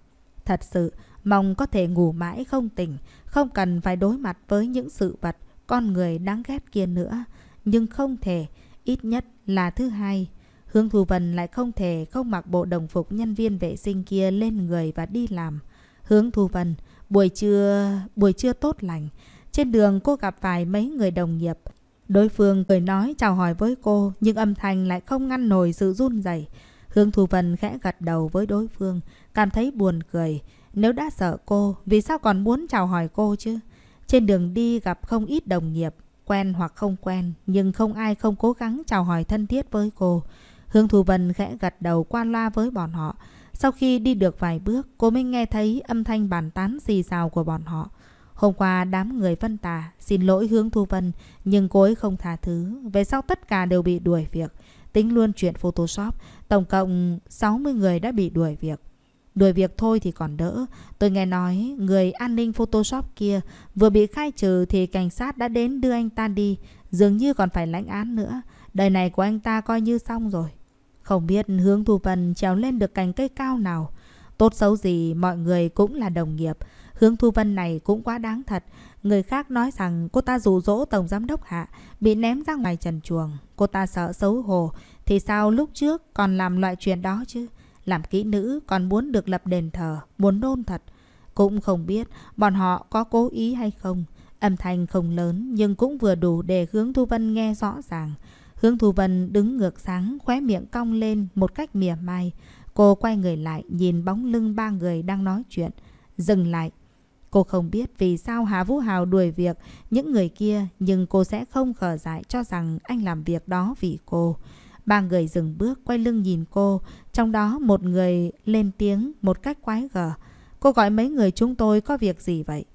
Speaker 1: Thật sự, mong có thể ngủ mãi không tỉnh, không cần phải đối mặt với những sự vật, con người đáng ghét kia nữa. Nhưng không thể, ít nhất là thứ hai. Hương Thù Vân lại không thể không mặc bộ đồng phục nhân viên vệ sinh kia lên người và đi làm. Hương Thù Vân, buổi trưa, buổi trưa tốt lành. Trên đường cô gặp phải mấy người đồng nghiệp. Đối phương cười nói chào hỏi với cô nhưng âm thanh lại không ngăn nổi sự run rẩy. Hương Thù Vân khẽ gật đầu với đối phương, cảm thấy buồn cười. Nếu đã sợ cô, vì sao còn muốn chào hỏi cô chứ? Trên đường đi gặp không ít đồng nghiệp, quen hoặc không quen, nhưng không ai không cố gắng chào hỏi thân thiết với cô. Hương Thù Vân khẽ gật đầu qua loa với bọn họ. Sau khi đi được vài bước, cô mới nghe thấy âm thanh bàn tán xì xào của bọn họ. Hôm qua đám người phân tà xin lỗi Hương Thu Vân nhưng cô ấy không tha thứ. Về sau tất cả đều bị đuổi việc. Tính luôn chuyện Photoshop, tổng cộng 60 người đã bị đuổi việc. Đuổi việc thôi thì còn đỡ. Tôi nghe nói người an ninh Photoshop kia vừa bị khai trừ thì cảnh sát đã đến đưa anh ta đi. Dường như còn phải lãnh án nữa. Đời này của anh ta coi như xong rồi. Không biết hướng Thu Vân trèo lên được cành cây cao nào. Tốt xấu gì mọi người cũng là đồng nghiệp. Hướng Thu Vân này cũng quá đáng thật. Người khác nói rằng cô ta rủ rỗ Tổng Giám Đốc Hạ bị ném ra ngoài trần chuồng. Cô ta sợ xấu hổ. Thì sao lúc trước còn làm loại chuyện đó chứ? làm kỹ nữ còn muốn được lập đền thờ, muốn nôn thật. Cũng không biết bọn họ có cố ý hay không. Âm thanh không lớn nhưng cũng vừa đủ để hướng Thu Vân nghe rõ ràng. Hướng Thu Vân đứng ngược sáng, khóe miệng cong lên một cách mỉa mai. Cô quay người lại nhìn bóng lưng ba người đang nói chuyện. Dừng lại. Cô không biết vì sao Hà Vũ Hào đuổi việc những người kia nhưng cô sẽ không khở dại cho rằng anh làm việc đó vì cô. Cô. Ba người dừng bước quay lưng nhìn cô, trong đó một người lên tiếng một cách quái gở. Cô gọi mấy người chúng tôi có việc gì vậy?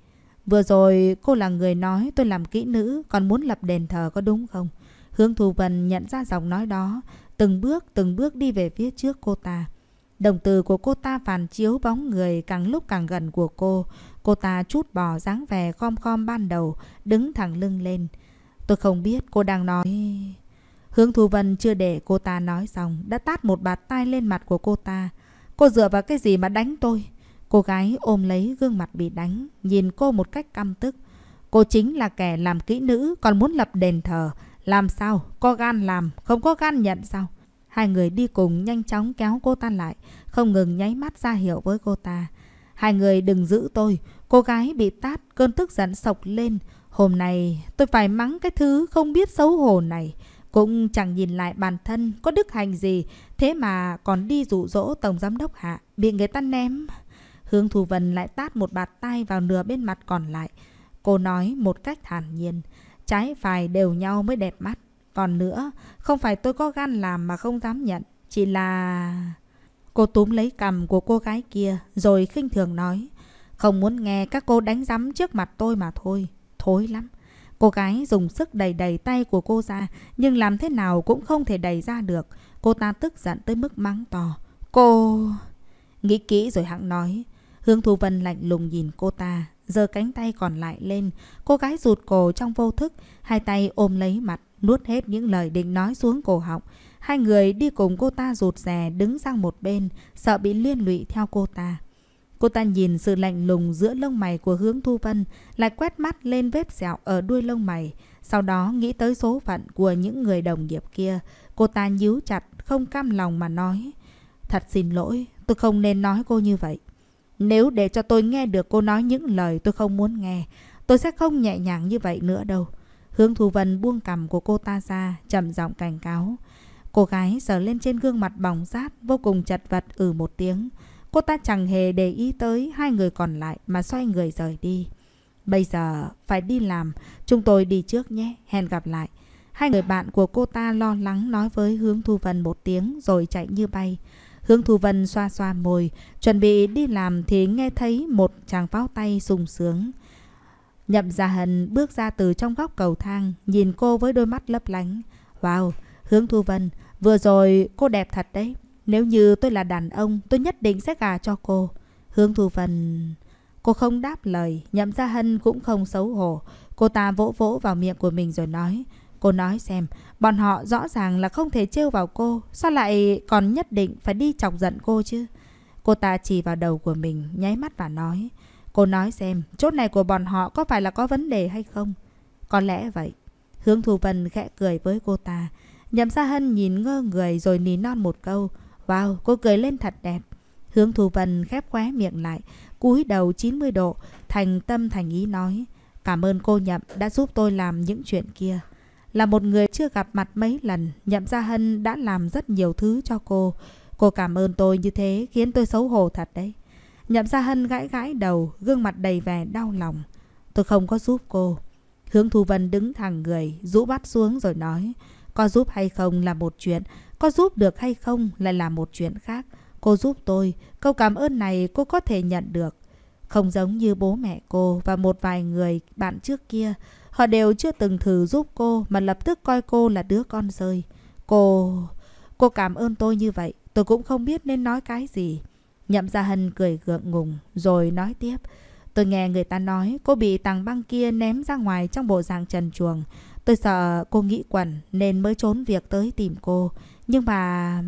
Speaker 1: Vừa rồi cô là người nói tôi làm kỹ nữ còn muốn lập đền thờ có đúng không? Hướng Thù Vân nhận ra giọng nói đó, từng bước từng bước đi về phía trước cô ta. Đồng từ của cô ta phản chiếu bóng người càng lúc càng gần của cô. Cô ta chút bỏ dáng vẻ khom khom ban đầu, đứng thẳng lưng lên. Tôi không biết cô đang nói... Hướng Thu Vân chưa để cô ta nói xong, đã tát một bạt tay lên mặt của cô ta. Cô dựa vào cái gì mà đánh tôi? Cô gái ôm lấy gương mặt bị đánh, nhìn cô một cách căm tức. Cô chính là kẻ làm kỹ nữ, còn muốn lập đền thờ. Làm sao? Có gan làm, không có gan nhận sao? Hai người đi cùng nhanh chóng kéo cô ta lại, không ngừng nháy mắt ra hiệu với cô ta. Hai người đừng giữ tôi, cô gái bị tát, cơn tức giận sộc lên. Hôm nay tôi phải mắng cái thứ không biết xấu hổ này. Cũng chẳng nhìn lại bản thân có đức hành gì, thế mà còn đi dụ dỗ Tổng Giám Đốc hạ, bị người ta ném. Hương Thù Vân lại tát một bạt tay vào nửa bên mặt còn lại. Cô nói một cách thản nhiên, trái phải đều nhau mới đẹp mắt. Còn nữa, không phải tôi có gan làm mà không dám nhận, chỉ là... Cô túm lấy cầm của cô gái kia rồi khinh thường nói. Không muốn nghe các cô đánh rắm trước mặt tôi mà thôi. Thối lắm. Cô gái dùng sức đẩy đẩy tay của cô ra, nhưng làm thế nào cũng không thể đẩy ra được. Cô ta tức giận tới mức mắng to. Cô... Nghĩ kỹ rồi hạng nói. Hương Thu Vân lạnh lùng nhìn cô ta, giờ cánh tay còn lại lên. Cô gái rụt cổ trong vô thức, hai tay ôm lấy mặt, nuốt hết những lời định nói xuống cổ họng. Hai người đi cùng cô ta rụt rè đứng sang một bên, sợ bị liên lụy theo cô ta. Cô ta nhìn sự lạnh lùng giữa lông mày của hướng Thu Vân, lại quét mắt lên vết sẹo ở đuôi lông mày. Sau đó nghĩ tới số phận của những người đồng nghiệp kia, cô ta nhíu chặt, không cam lòng mà nói. Thật xin lỗi, tôi không nên nói cô như vậy. Nếu để cho tôi nghe được cô nói những lời tôi không muốn nghe, tôi sẽ không nhẹ nhàng như vậy nữa đâu. Hướng Thu Vân buông cầm của cô ta ra, chậm giọng cảnh cáo. Cô gái sờ lên trên gương mặt bỏng rát, vô cùng chật vật ừ một tiếng. Cô ta chẳng hề để ý tới hai người còn lại mà xoay người rời đi. Bây giờ phải đi làm, chúng tôi đi trước nhé, hẹn gặp lại. Hai người bạn của cô ta lo lắng nói với Hướng Thu Vân một tiếng rồi chạy như bay. Hướng Thu Vân xoa xoa môi, chuẩn bị đi làm thì nghe thấy một chàng pháo tay sùng sướng. Nhậm Gia Hân bước ra từ trong góc cầu thang, nhìn cô với đôi mắt lấp lánh. Wow, Hướng Thu Vân, vừa rồi cô đẹp thật đấy. Nếu như tôi là đàn ông, tôi nhất định sẽ gà cho cô. Hương Thu Vân... Cô không đáp lời, nhậm gia hân cũng không xấu hổ. Cô ta vỗ vỗ vào miệng của mình rồi nói. Cô nói xem, bọn họ rõ ràng là không thể trêu vào cô, sao lại còn nhất định phải đi chọc giận cô chứ? Cô ta chỉ vào đầu của mình, nháy mắt và nói. Cô nói xem, chốt này của bọn họ có phải là có vấn đề hay không? Có lẽ vậy. Hướng Thù Vân khẽ cười với cô ta. Nhậm Sa Hân nhìn ngơ người rồi nỉ non một câu. Wow, cô cười lên thật đẹp. Hướng Thu Vân khép khóe miệng lại, cúi đầu 90 độ, thành tâm thành ý nói. Cảm ơn cô Nhậm đã giúp tôi làm những chuyện kia. Là một người chưa gặp mặt mấy lần, Nhậm Gia Hân đã làm rất nhiều thứ cho cô. Cô cảm ơn tôi như thế khiến tôi xấu hổ thật đấy. Nhậm Gia Hân gãi gãi đầu, gương mặt đầy vẻ đau lòng. Tôi không có giúp cô. Hướng Thu Vân đứng thẳng người, rũ bắt xuống rồi nói. Có giúp hay không là một chuyện, có giúp được hay không lại là một chuyện khác. Cô giúp tôi, câu cảm ơn này cô có thể nhận được. Không giống như bố mẹ cô và một vài người bạn trước kia, họ đều chưa từng thử giúp cô mà lập tức coi cô là đứa con rơi. Cô... cô cảm ơn tôi như vậy, tôi cũng không biết nên nói cái gì. Nhậm Gia Hân cười gượng ngùng rồi nói tiếp. Tôi nghe người ta nói cô bị tàng băng kia ném ra ngoài trong bộ dạng trần chuồng. Tôi sợ cô nghĩ quẩn nên mới trốn việc tới tìm cô. Nhưng mà...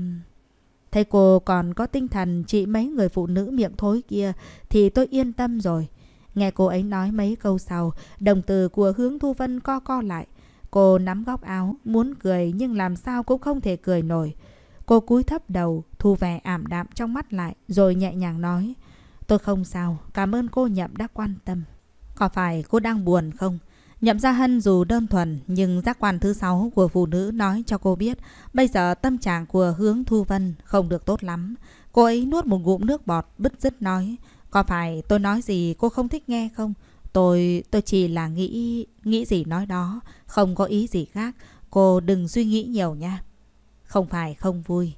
Speaker 1: Thầy cô còn có tinh thần trị mấy người phụ nữ miệng thối kia thì tôi yên tâm rồi. Nghe cô ấy nói mấy câu sau, đồng từ của hướng Thu Vân co co lại. Cô nắm góc áo, muốn cười nhưng làm sao cũng không thể cười nổi. Cô cúi thấp đầu, thu vẻ ảm đạm trong mắt lại rồi nhẹ nhàng nói. Tôi không sao, cảm ơn cô Nhậm đã quan tâm. Có phải cô đang buồn không? Nhậm Gia Hân dù đơn thuần nhưng giác quan thứ sáu của phụ nữ nói cho cô biết bây giờ tâm trạng của hướng Thu Vân không được tốt lắm. Cô ấy nuốt một ngụm nước bọt bứt rứt nói Có phải tôi nói gì cô không thích nghe không? Tôi tôi chỉ là nghĩ nghĩ gì nói đó, không có ý gì khác. Cô đừng suy nghĩ nhiều nha. Không phải không vui.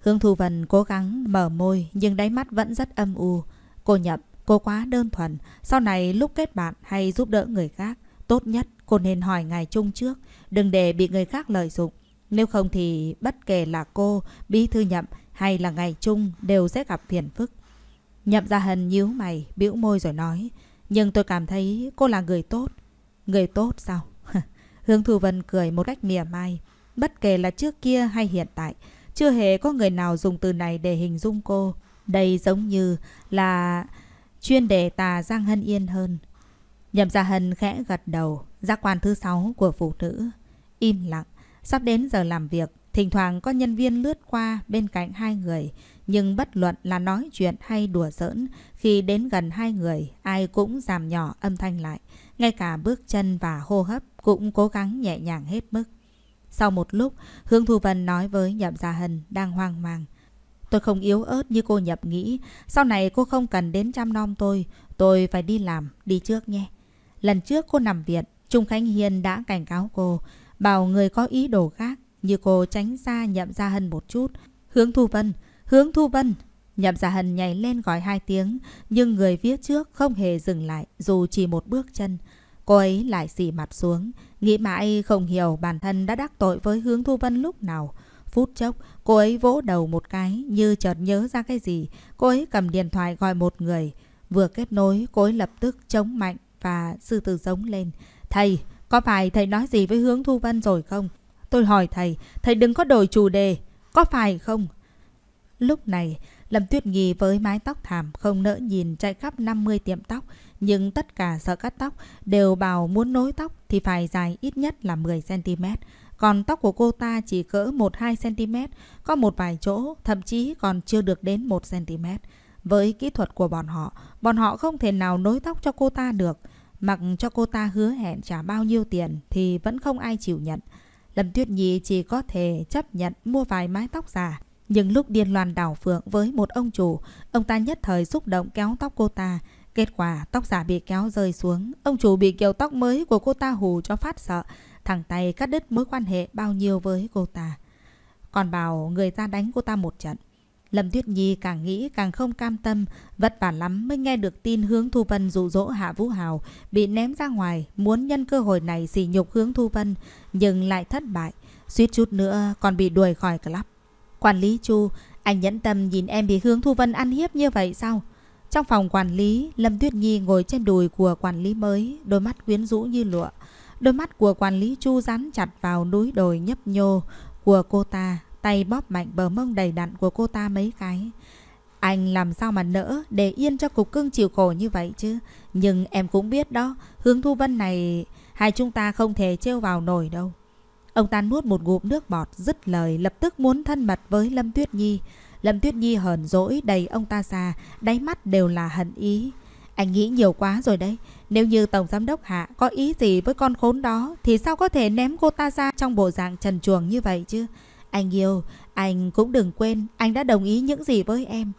Speaker 1: Hướng Thu Vân cố gắng mở môi nhưng đáy mắt vẫn rất âm u. Cô nhậm, cô quá đơn thuần. Sau này lúc kết bạn hay giúp đỡ người khác, Tốt nhất cô nên hỏi ngài Chung trước, đừng để bị người khác lợi dụng. Nếu không thì bất kể là cô, bí thư nhậm hay là ngài Chung đều sẽ gặp phiền phức. Nhậm ra hần nhíu mày, bĩu môi rồi nói. Nhưng tôi cảm thấy cô là người tốt. Người tốt sao? <laughs> Hương Thu Vân cười một cách mỉa mai. Bất kể là trước kia hay hiện tại, chưa hề có người nào dùng từ này để hình dung cô. Đây giống như là chuyên đề tà Giang Hân Yên hơn. Nhậm Gia Hân khẽ gật đầu, giác quan thứ sáu của phụ nữ. Im lặng, sắp đến giờ làm việc, thỉnh thoảng có nhân viên lướt qua bên cạnh hai người, nhưng bất luận là nói chuyện hay đùa giỡn, khi đến gần hai người, ai cũng giảm nhỏ âm thanh lại, ngay cả bước chân và hô hấp cũng cố gắng nhẹ nhàng hết mức. Sau một lúc, Hương Thu Vân nói với Nhậm Gia Hân đang hoang mang. Tôi không yếu ớt như cô Nhậm nghĩ, sau này cô không cần đến chăm nom tôi, tôi phải đi làm, đi trước nhé. Lần trước cô nằm viện, Trung Khánh Hiên đã cảnh cáo cô, bảo người có ý đồ khác, như cô tránh xa nhậm gia hân một chút. Hướng Thu Vân, hướng Thu Vân, Nhậm gia Hân nhảy lên gọi hai tiếng, nhưng người phía trước không hề dừng lại dù chỉ một bước chân. Cô ấy lại xì mặt xuống, nghĩ mãi không hiểu bản thân đã đắc tội với Hướng Thu Vân lúc nào. Phút chốc, cô ấy vỗ đầu một cái như chợt nhớ ra cái gì. Cô ấy cầm điện thoại gọi một người. Vừa kết nối, cô ấy lập tức chống mạnh và sư tử giống lên. Thầy, có phải thầy nói gì với hướng Thu Vân rồi không? Tôi hỏi thầy, thầy đừng có đổi chủ đề, có phải không? Lúc này, Lâm Tuyết Nghi với mái tóc thảm không nỡ nhìn chạy khắp 50 tiệm tóc, nhưng tất cả sợ cắt tóc đều bảo muốn nối tóc thì phải dài ít nhất là 10cm. Còn tóc của cô ta chỉ cỡ 1-2cm, có một vài chỗ, thậm chí còn chưa được đến 1cm. Với kỹ thuật của bọn họ, bọn họ không thể nào nối tóc cho cô ta được. Mặc cho cô ta hứa hẹn trả bao nhiêu tiền thì vẫn không ai chịu nhận. Lâm Tuyết Nhi chỉ có thể chấp nhận mua vài mái tóc giả. Nhưng lúc điên loạn đảo phượng với một ông chủ, ông ta nhất thời xúc động kéo tóc cô ta. Kết quả tóc giả bị kéo rơi xuống, ông chủ bị kiểu tóc mới của cô ta hù cho phát sợ. Thẳng tay cắt đứt mối quan hệ bao nhiêu với cô ta. Còn bảo người ta đánh cô ta một trận. Lâm Tuyết Nhi càng nghĩ càng không cam tâm, vất vả lắm mới nghe được tin Hướng Thu Vân dụ dỗ Hạ Vũ Hào, bị ném ra ngoài, muốn nhân cơ hội này sỉ nhục Hướng Thu Vân, nhưng lại thất bại, suýt chút nữa còn bị đuổi khỏi club. Quản lý Chu, anh nhẫn tâm nhìn em bị Hướng Thu Vân ăn hiếp như vậy sao? Trong phòng quản lý, Lâm Tuyết Nhi ngồi trên đùi của quản lý mới, đôi mắt quyến rũ như lụa. Đôi mắt của quản lý Chu dán chặt vào núi đồi nhấp nhô của cô ta, tay bóp mạnh bờ mông đầy đặn của cô ta mấy cái. Anh làm sao mà nỡ để yên cho cục cưng chịu khổ như vậy chứ. Nhưng em cũng biết đó, hướng thu vân này hai chúng ta không thể trêu vào nổi đâu. Ông ta nuốt một ngụm nước bọt, dứt lời, lập tức muốn thân mật với Lâm Tuyết Nhi. Lâm Tuyết Nhi hờn dỗi đầy ông ta xa, đáy mắt đều là hận ý. Anh nghĩ nhiều quá rồi đấy, nếu như Tổng Giám Đốc Hạ có ý gì với con khốn đó thì sao có thể ném cô ta ra trong bộ dạng trần chuồng như vậy chứ? Anh yêu, anh cũng đừng quên anh đã đồng ý những gì với em.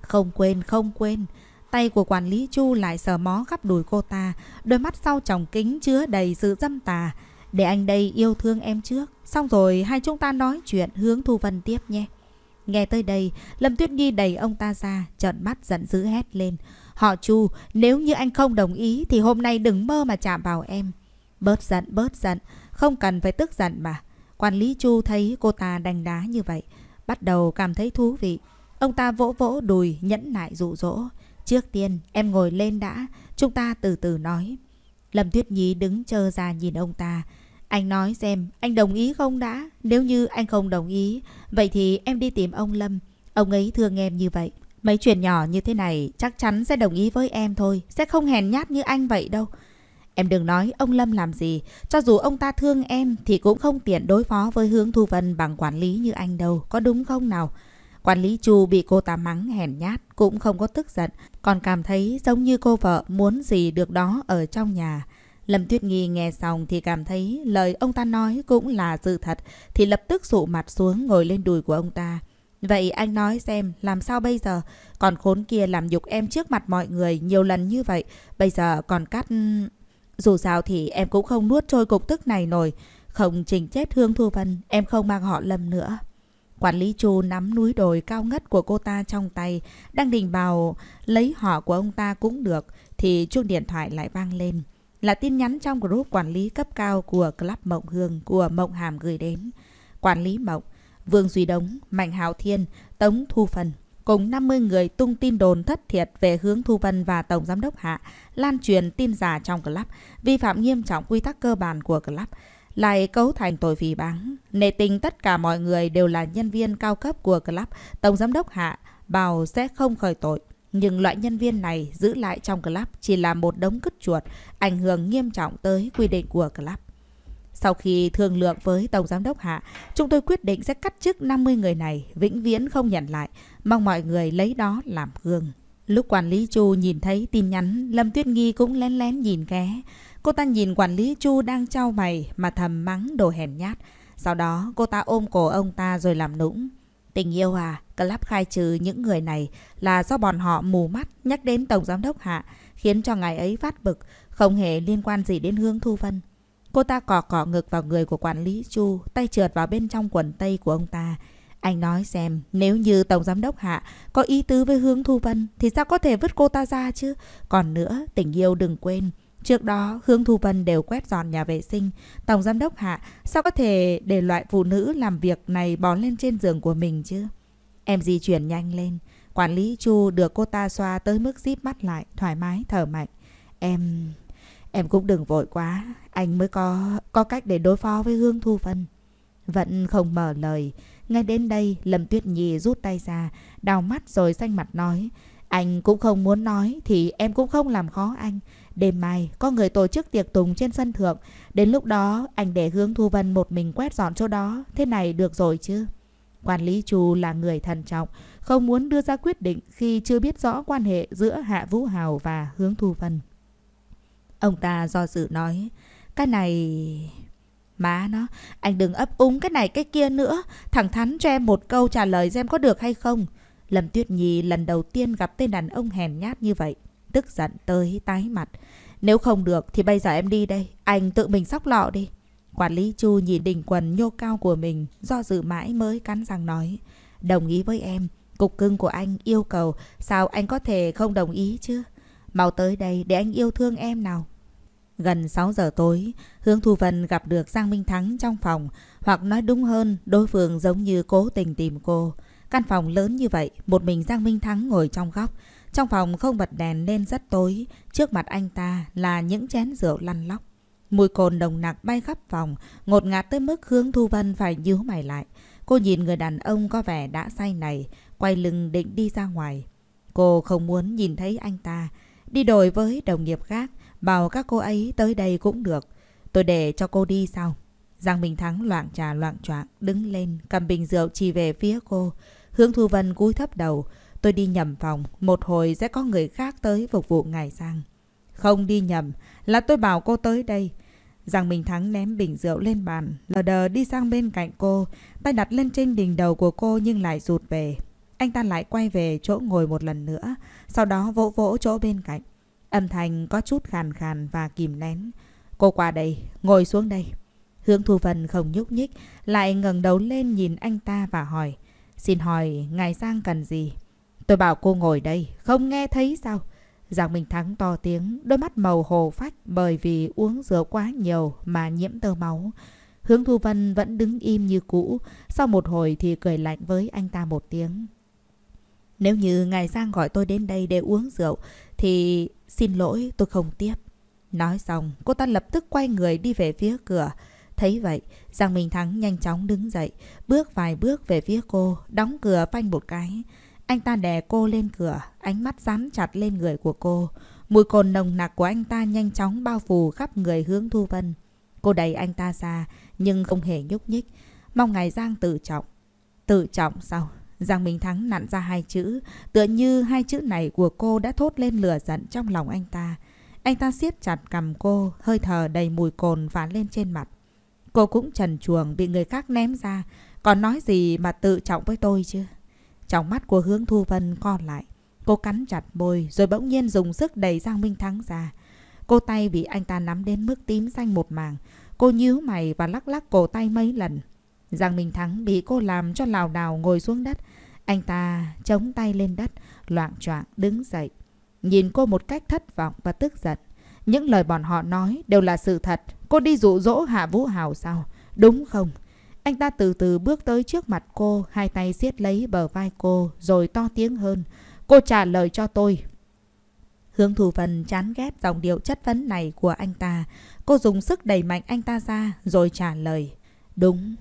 Speaker 1: Không quên, không quên. Tay của quản lý Chu lại sờ mó khắp đùi cô ta, đôi mắt sau tròng kính chứa đầy sự dâm tà. Để anh đây yêu thương em trước, xong rồi hai chúng ta nói chuyện hướng Thu Vân tiếp nhé. Nghe tới đây, Lâm Tuyết Nhi đẩy ông ta ra, trợn mắt giận dữ hét lên. Họ Chu, nếu như anh không đồng ý thì hôm nay đừng mơ mà chạm vào em. Bớt giận, bớt giận, không cần phải tức giận mà. Quản lý Chu thấy cô ta đành đá như vậy, bắt đầu cảm thấy thú vị. Ông ta vỗ vỗ đùi, nhẫn nại dụ dỗ. Trước tiên, em ngồi lên đã, chúng ta từ từ nói. Lâm Tuyết Nhi đứng chờ ra nhìn ông ta. Anh nói xem, anh đồng ý không đã? Nếu như anh không đồng ý, vậy thì em đi tìm ông Lâm. Ông ấy thương em như vậy. Mấy chuyện nhỏ như thế này chắc chắn sẽ đồng ý với em thôi. Sẽ không hèn nhát như anh vậy đâu. Em đừng nói ông Lâm làm gì, cho dù ông ta thương em thì cũng không tiện đối phó với Hướng Thu Vân bằng quản lý như anh đâu, có đúng không nào? Quản lý Chu bị cô ta mắng hèn nhát, cũng không có tức giận, còn cảm thấy giống như cô vợ muốn gì được đó ở trong nhà. Lâm Tuyết Nghi nghe xong thì cảm thấy lời ông ta nói cũng là sự thật, thì lập tức sụ mặt xuống ngồi lên đùi của ông ta. Vậy anh nói xem làm sao bây giờ? Còn khốn kia làm nhục em trước mặt mọi người nhiều lần như vậy, bây giờ còn cắt... Dù sao thì em cũng không nuốt trôi cục tức này nổi. Không trình chết Hương Thu Vân, em không mang họ Lâm nữa. Quản lý Chu nắm núi đồi cao ngất của cô ta trong tay, đang định bảo lấy họ của ông ta cũng được, thì chuông điện thoại lại vang lên. Là tin nhắn trong group quản lý cấp cao của Club Mộng Hương của Mộng Hàm gửi đến. Quản lý Mộng, Vương Duy Đống, Mạnh Hào Thiên, Tống Thu Phần cùng 50 người tung tin đồn thất thiệt về hướng Thu Vân và Tổng Giám đốc Hạ, lan truyền tin giả trong club, vi phạm nghiêm trọng quy tắc cơ bản của club, lại cấu thành tội phỉ báng. Nề tình tất cả mọi người đều là nhân viên cao cấp của club, Tổng Giám đốc Hạ bảo sẽ không khởi tội. Nhưng loại nhân viên này giữ lại trong club chỉ là một đống cứt chuột, ảnh hưởng nghiêm trọng tới quy định của club. Sau khi thương lượng với Tổng Giám đốc Hạ, chúng tôi quyết định sẽ cắt chức 50 người này, vĩnh viễn không nhận lại. Mong mọi người lấy đó làm gương. Lúc quản lý Chu nhìn thấy tin nhắn, Lâm Tuyết Nghi cũng lén lén nhìn ghé. Cô ta nhìn quản lý Chu đang trao mày mà thầm mắng đồ hèn nhát. Sau đó cô ta ôm cổ ông ta rồi làm nũng. Tình yêu à, club khai trừ những người này là do bọn họ mù mắt nhắc đến Tổng Giám đốc Hạ, khiến cho ngài ấy phát bực, không hề liên quan gì đến Hương Thu Vân. Cô ta cỏ cỏ ngực vào người của quản lý Chu, tay trượt vào bên trong quần tây của ông ta. Anh nói xem, nếu như Tổng Giám đốc Hạ có ý tứ với Hướng Thu Vân thì sao có thể vứt cô ta ra chứ? Còn nữa, tình yêu đừng quên. Trước đó, Hướng Thu Vân đều quét dọn nhà vệ sinh. Tổng Giám đốc Hạ sao có thể để loại phụ nữ làm việc này bó lên trên giường của mình chứ? Em di chuyển nhanh lên. Quản lý Chu được cô ta xoa tới mức díp mắt lại, thoải mái, thở mạnh. Em... Em cũng đừng vội quá. Anh mới có có cách để đối phó với Hương Thu Vân. Vẫn không mở lời. Ngay đến đây, Lâm Tuyết Nhi rút tay ra, đào mắt rồi xanh mặt nói. Anh cũng không muốn nói thì em cũng không làm khó anh. Đêm mai có người tổ chức tiệc tùng trên sân thượng. Đến lúc đó anh để hướng Thu Vân một mình quét dọn chỗ đó. Thế này được rồi chứ? Quản lý Chu là người thận trọng, không muốn đưa ra quyết định khi chưa biết rõ quan hệ giữa Hạ Vũ Hào và Hướng Thu Vân. Ông ta do dự nói, cái này... Má nó, anh đừng ấp úng cái này cái kia nữa. Thẳng thắn cho em một câu trả lời xem có được hay không. Lâm Tuyết Nhi lần đầu tiên gặp tên đàn ông hèn nhát như vậy. Tức giận tới tái mặt. Nếu không được thì bây giờ em đi đây. Anh tự mình sóc lọ đi. Quản lý Chu nhìn đỉnh quần nhô cao của mình. Do dự mãi mới cắn răng nói. Đồng ý với em. Cục cưng của anh yêu cầu. Sao anh có thể không đồng ý chứ? Mau tới đây để anh yêu thương em nào. Gần 6 giờ tối, Hương Thu Vân gặp được Giang Minh Thắng trong phòng, hoặc nói đúng hơn, đối phương giống như cố tình tìm cô. Căn phòng lớn như vậy, một mình Giang Minh Thắng ngồi trong góc. Trong phòng không bật đèn nên rất tối, trước mặt anh ta là những chén rượu lăn lóc. Mùi cồn đồng nặc bay khắp phòng, ngột ngạt tới mức Hương Thu Vân phải nhíu mày lại. Cô nhìn người đàn ông có vẻ đã say này, quay lưng định đi ra ngoài. Cô không muốn nhìn thấy anh ta, đi đổi với đồng nghiệp khác. Bảo các cô ấy tới đây cũng được. Tôi để cho cô đi sau. Giang Minh Thắng loạn trà loạn choạng đứng lên, cầm bình rượu chỉ về phía cô. Hướng Thu Vân cúi thấp đầu. Tôi đi nhầm phòng, một hồi sẽ có người khác tới phục vụ ngài sang. Không đi nhầm, là tôi bảo cô tới đây. Giang Minh Thắng ném bình rượu lên bàn, lờ đờ đi sang bên cạnh cô, tay đặt lên trên đỉnh đầu của cô nhưng lại rụt về. Anh ta lại quay về chỗ ngồi một lần nữa, sau đó vỗ vỗ chỗ bên cạnh. Âm thanh có chút khàn khàn và kìm nén. Cô qua đây, ngồi xuống đây. Hướng Thu Vân không nhúc nhích, lại ngẩng đầu lên nhìn anh ta và hỏi. Xin hỏi, ngài Giang cần gì? Tôi bảo cô ngồi đây, không nghe thấy sao? Giang Minh Thắng to tiếng, đôi mắt màu hồ phách bởi vì uống rượu quá nhiều mà nhiễm tơ máu. Hướng Thu Vân vẫn đứng im như cũ, sau một hồi thì cười lạnh với anh ta một tiếng. Nếu như ngài Giang gọi tôi đến đây để uống rượu, thì Xin lỗi, tôi không tiếp. Nói xong, cô ta lập tức quay người đi về phía cửa. Thấy vậy, Giang Minh Thắng nhanh chóng đứng dậy, bước vài bước về phía cô, đóng cửa phanh một cái. Anh ta đè cô lên cửa, ánh mắt dán chặt lên người của cô. Mùi cồn nồng nặc của anh ta nhanh chóng bao phủ khắp người hướng Thu Vân. Cô đẩy anh ta ra, nhưng không hề nhúc nhích. Mong ngày Giang tự trọng. Tự trọng sao? Giang Minh Thắng nặn ra hai chữ, tựa như hai chữ này của cô đã thốt lên lửa giận trong lòng anh ta. Anh ta siết chặt cầm cô, hơi thở đầy mùi cồn phán lên trên mặt. Cô cũng trần chuồng bị người khác ném ra, còn nói gì mà tự trọng với tôi chứ? Trong mắt của hướng Thu Vân co lại, cô cắn chặt môi rồi bỗng nhiên dùng sức đẩy Giang Minh Thắng ra. Cô tay bị anh ta nắm đến mức tím xanh một màng, cô nhíu mày và lắc lắc cổ tay mấy lần. Giang Minh Thắng bị cô làm cho lào đào ngồi xuống đất. Anh ta chống tay lên đất, loạn choạng đứng dậy. Nhìn cô một cách thất vọng và tức giận. Những lời bọn họ nói đều là sự thật. Cô đi dụ dỗ Hạ Vũ Hào sao? Đúng không? Anh ta từ từ bước tới trước mặt cô, hai tay siết lấy bờ vai cô, rồi to tiếng hơn. Cô trả lời cho tôi. Hướng Thù Vân chán ghét dòng điệu chất vấn này của anh ta. Cô dùng sức đẩy mạnh anh ta ra, rồi trả lời. Đúng,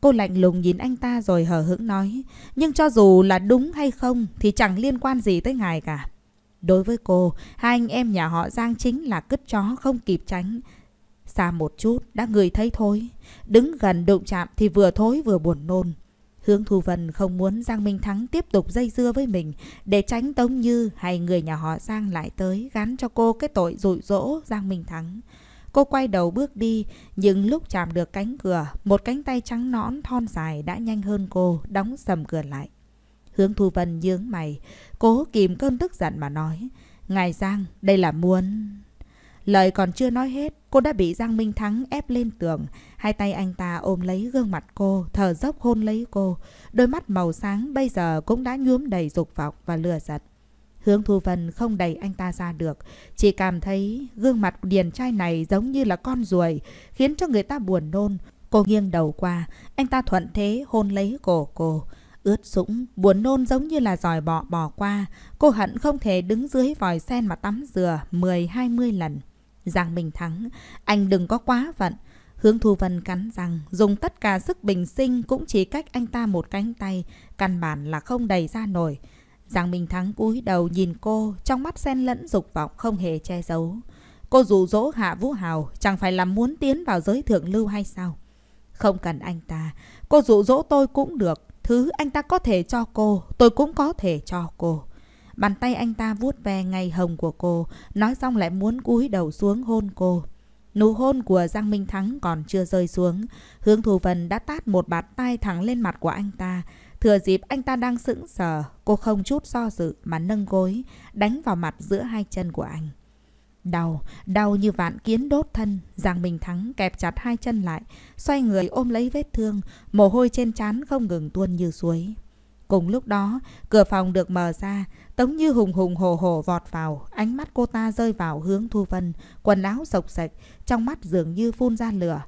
Speaker 1: Cô lạnh lùng nhìn anh ta rồi hờ hững nói, nhưng cho dù là đúng hay không thì chẳng liên quan gì tới ngài cả. Đối với cô, hai anh em nhà họ Giang chính là cứt chó không kịp tránh. Xa một chút, đã người thấy thôi. Đứng gần đụng chạm thì vừa thối vừa buồn nôn. Hướng Thu Vân không muốn Giang Minh Thắng tiếp tục dây dưa với mình để tránh Tống Như hay người nhà họ Giang lại tới gắn cho cô cái tội rụi rỗ Giang Minh Thắng. Cô quay đầu bước đi, nhưng lúc chạm được cánh cửa, một cánh tay trắng nõn thon dài đã nhanh hơn cô, đóng sầm cửa lại. Hướng Thu Vân nhướng mày, cố kìm cơn tức giận mà nói. Ngài Giang, đây là muôn Lời còn chưa nói hết, cô đã bị Giang Minh Thắng ép lên tường. Hai tay anh ta ôm lấy gương mặt cô, thở dốc hôn lấy cô. Đôi mắt màu sáng bây giờ cũng đã nhuốm đầy dục vọng và lừa giật. Hướng Thu Vân không đẩy anh ta ra được, chỉ cảm thấy gương mặt điền trai này giống như là con ruồi, khiến cho người ta buồn nôn. Cô nghiêng đầu qua, anh ta thuận thế hôn lấy cổ cô. Ướt sũng, buồn nôn giống như là giỏi bọ bỏ qua, cô hận không thể đứng dưới vòi sen mà tắm dừa 10-20 lần. Giang bình Thắng, anh đừng có quá vận. Hướng Thu Vân cắn rằng dùng tất cả sức bình sinh cũng chỉ cách anh ta một cánh tay, căn bản là không đầy ra nổi. Giang Minh Thắng cúi đầu nhìn cô, trong mắt xen lẫn dục vọng không hề che giấu. Cô rủ dỗ Hạ Vũ Hào chẳng phải là muốn tiến vào giới thượng lưu hay sao? Không cần anh ta, cô dụ dỗ tôi cũng được. Thứ anh ta có thể cho cô, tôi cũng có thể cho cô. Bàn tay anh ta vuốt ve ngay hồng của cô, nói xong lại muốn cúi đầu xuống hôn cô. Nụ hôn của Giang Minh Thắng còn chưa rơi xuống. Hướng Thù Vân đã tát một bạt tay thẳng lên mặt của anh ta. Thừa dịp anh ta đang sững sờ, cô không chút do dự mà nâng gối, đánh vào mặt giữa hai chân của anh. Đau, đau như vạn kiến đốt thân, Giang Bình Thắng kẹp chặt hai chân lại, xoay người ôm lấy vết thương, mồ hôi trên trán không ngừng tuôn như suối. Cùng lúc đó, cửa phòng được mở ra, Tống Như hùng hùng hồ hồ vọt vào, ánh mắt cô ta rơi vào hướng Thu Vân, quần áo sộc sạch, trong mắt dường như phun ra lửa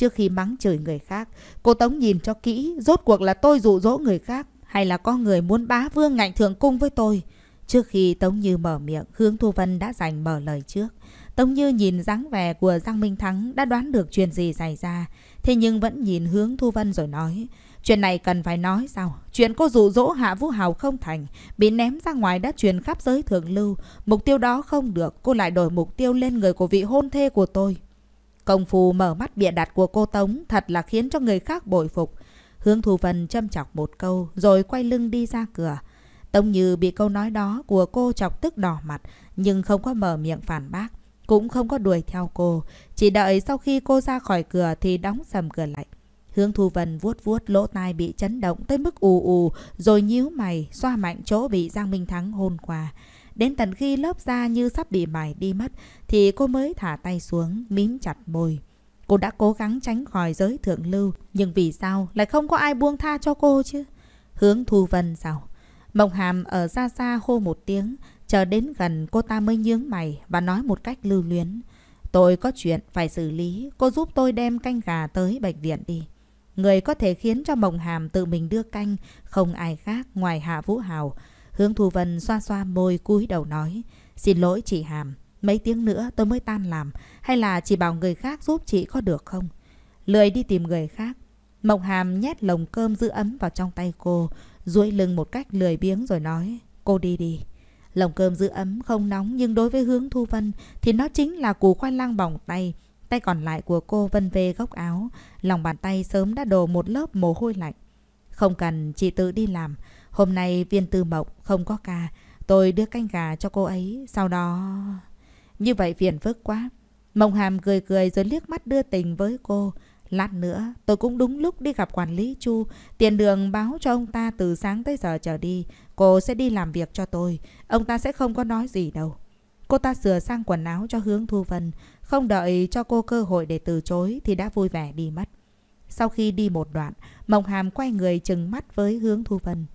Speaker 1: trước khi mắng chửi người khác. Cô Tống nhìn cho kỹ, rốt cuộc là tôi dụ dỗ người khác hay là có người muốn bá vương ngạnh thường cung với tôi. Trước khi Tống Như mở miệng, Hướng Thu Vân đã giành mở lời trước. Tống Như nhìn dáng vẻ của Giang Minh Thắng đã đoán được chuyện gì xảy ra, thế nhưng vẫn nhìn Hướng Thu Vân rồi nói. Chuyện này cần phải nói sao? Chuyện cô dụ dỗ Hạ Vũ Hào không thành, bị ném ra ngoài đã truyền khắp giới thượng lưu. Mục tiêu đó không được, cô lại đổi mục tiêu lên người của vị hôn thê của tôi. Công phu mở mắt bịa đặt của cô Tống thật là khiến cho người khác bội phục. hương thu Vân châm chọc một câu rồi quay lưng đi ra cửa. Tống Như bị câu nói đó của cô chọc tức đỏ mặt nhưng không có mở miệng phản bác. Cũng không có đuổi theo cô. Chỉ đợi sau khi cô ra khỏi cửa thì đóng sầm cửa lại. hương Thu Vân vuốt vuốt lỗ tai bị chấn động tới mức ù ù rồi nhíu mày xoa mạnh chỗ bị Giang Minh Thắng hôn qua. Đến tận khi lớp da như sắp bị mài đi mất thì cô mới thả tay xuống, mím chặt môi. Cô đã cố gắng tránh khỏi giới thượng lưu, nhưng vì sao lại không có ai buông tha cho cô chứ? Hướng Thu Vân sao? Mộng Hàm ở xa xa hô một tiếng, chờ đến gần cô ta mới nhướng mày và nói một cách lưu luyến. Tôi có chuyện phải xử lý, cô giúp tôi đem canh gà tới bệnh viện đi. Người có thể khiến cho Mộng Hàm tự mình đưa canh, không ai khác ngoài Hạ Vũ Hào. Hướng Thu Vân xoa xoa môi cúi đầu nói. Xin lỗi chị Hàm, mấy tiếng nữa tôi mới tan làm. Hay là chị bảo người khác giúp chị có được không? Lười đi tìm người khác. Mộng Hàm nhét lồng cơm giữ ấm vào trong tay cô, duỗi lưng một cách lười biếng rồi nói. Cô đi đi. Lồng cơm giữ ấm không nóng nhưng đối với hướng Thu Vân thì nó chính là củ khoai lang bỏng tay. Tay còn lại của cô vân về góc áo, lòng bàn tay sớm đã đổ một lớp mồ hôi lạnh. Không cần, chị tự đi làm. Hôm nay viên tư mộng không có ca, tôi đưa canh gà cho cô ấy, sau đó... Như vậy phiền phức quá. Mộng hàm cười cười rồi liếc mắt đưa tình với cô. Lát nữa, tôi cũng đúng lúc đi gặp quản lý Chu. Tiền đường báo cho ông ta từ sáng tới giờ trở đi. Cô sẽ đi làm việc cho tôi. Ông ta sẽ không có nói gì đâu. Cô ta sửa sang quần áo cho hướng Thu Vân. Không đợi cho cô cơ hội để từ chối thì đã vui vẻ đi mất. Sau khi đi một đoạn, Mộng Hàm quay người chừng mắt với hướng Thu Vân.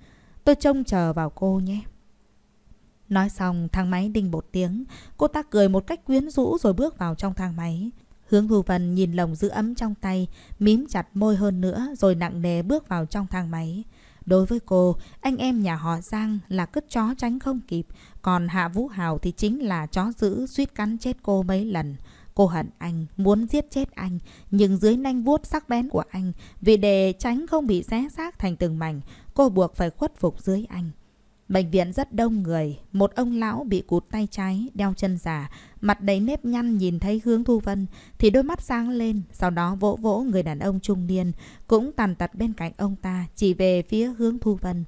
Speaker 1: Tôi trông chờ vào cô nhé. Nói xong thang máy đinh một tiếng, cô ta cười một cách quyến rũ rồi bước vào trong thang máy. Hướng Thu Vân nhìn lồng giữ ấm trong tay, mím chặt môi hơn nữa rồi nặng nề bước vào trong thang máy. Đối với cô, anh em nhà họ Giang là cứt chó tránh không kịp, còn Hạ Vũ Hào thì chính là chó giữ suýt cắn chết cô mấy lần. Cô hận anh, muốn giết chết anh, nhưng dưới nanh vuốt sắc bén của anh, vì để tránh không bị xé xác thành từng mảnh, cô buộc phải khuất phục dưới anh. Bệnh viện rất đông người, một ông lão bị cụt tay trái, đeo chân giả, mặt đầy nếp nhăn nhìn thấy hướng Thu Vân thì đôi mắt sáng lên, sau đó vỗ vỗ người đàn ông trung niên, cũng tàn tật bên cạnh ông ta, chỉ về phía hướng Thu Vân.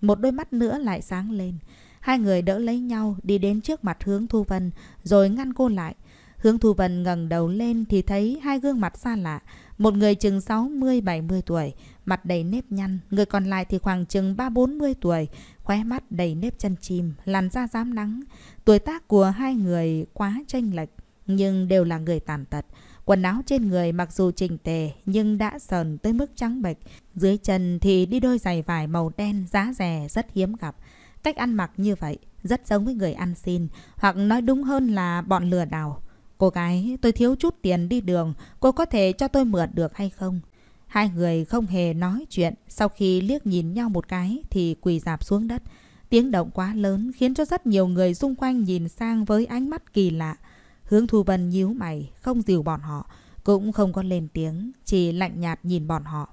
Speaker 1: Một đôi mắt nữa lại sáng lên. Hai người đỡ lấy nhau đi đến trước mặt hướng Thu Vân rồi ngăn cô lại. Hướng Thu Vân ngẩng đầu lên thì thấy hai gương mặt xa lạ, một người chừng 60-70 tuổi, mặt đầy nếp nhăn, người còn lại thì khoảng chừng ba bốn mươi tuổi, khóe mắt đầy nếp chân chim, làn da rám nắng. Tuổi tác của hai người quá chênh lệch, nhưng đều là người tàn tật. Quần áo trên người mặc dù chỉnh tề nhưng đã sờn tới mức trắng bệch. Dưới chân thì đi đôi giày vải màu đen giá rẻ rất hiếm gặp. Cách ăn mặc như vậy rất giống với người ăn xin, hoặc nói đúng hơn là bọn lừa đảo. Cô gái, tôi thiếu chút tiền đi đường, cô có thể cho tôi mượn được hay không? Hai người không hề nói chuyện, sau khi liếc nhìn nhau một cái thì quỳ dạp xuống đất. Tiếng động quá lớn khiến cho rất nhiều người xung quanh nhìn sang với ánh mắt kỳ lạ. Hướng Thu Vân nhíu mày, không dìu bọn họ, cũng không có lên tiếng, chỉ lạnh nhạt nhìn bọn họ.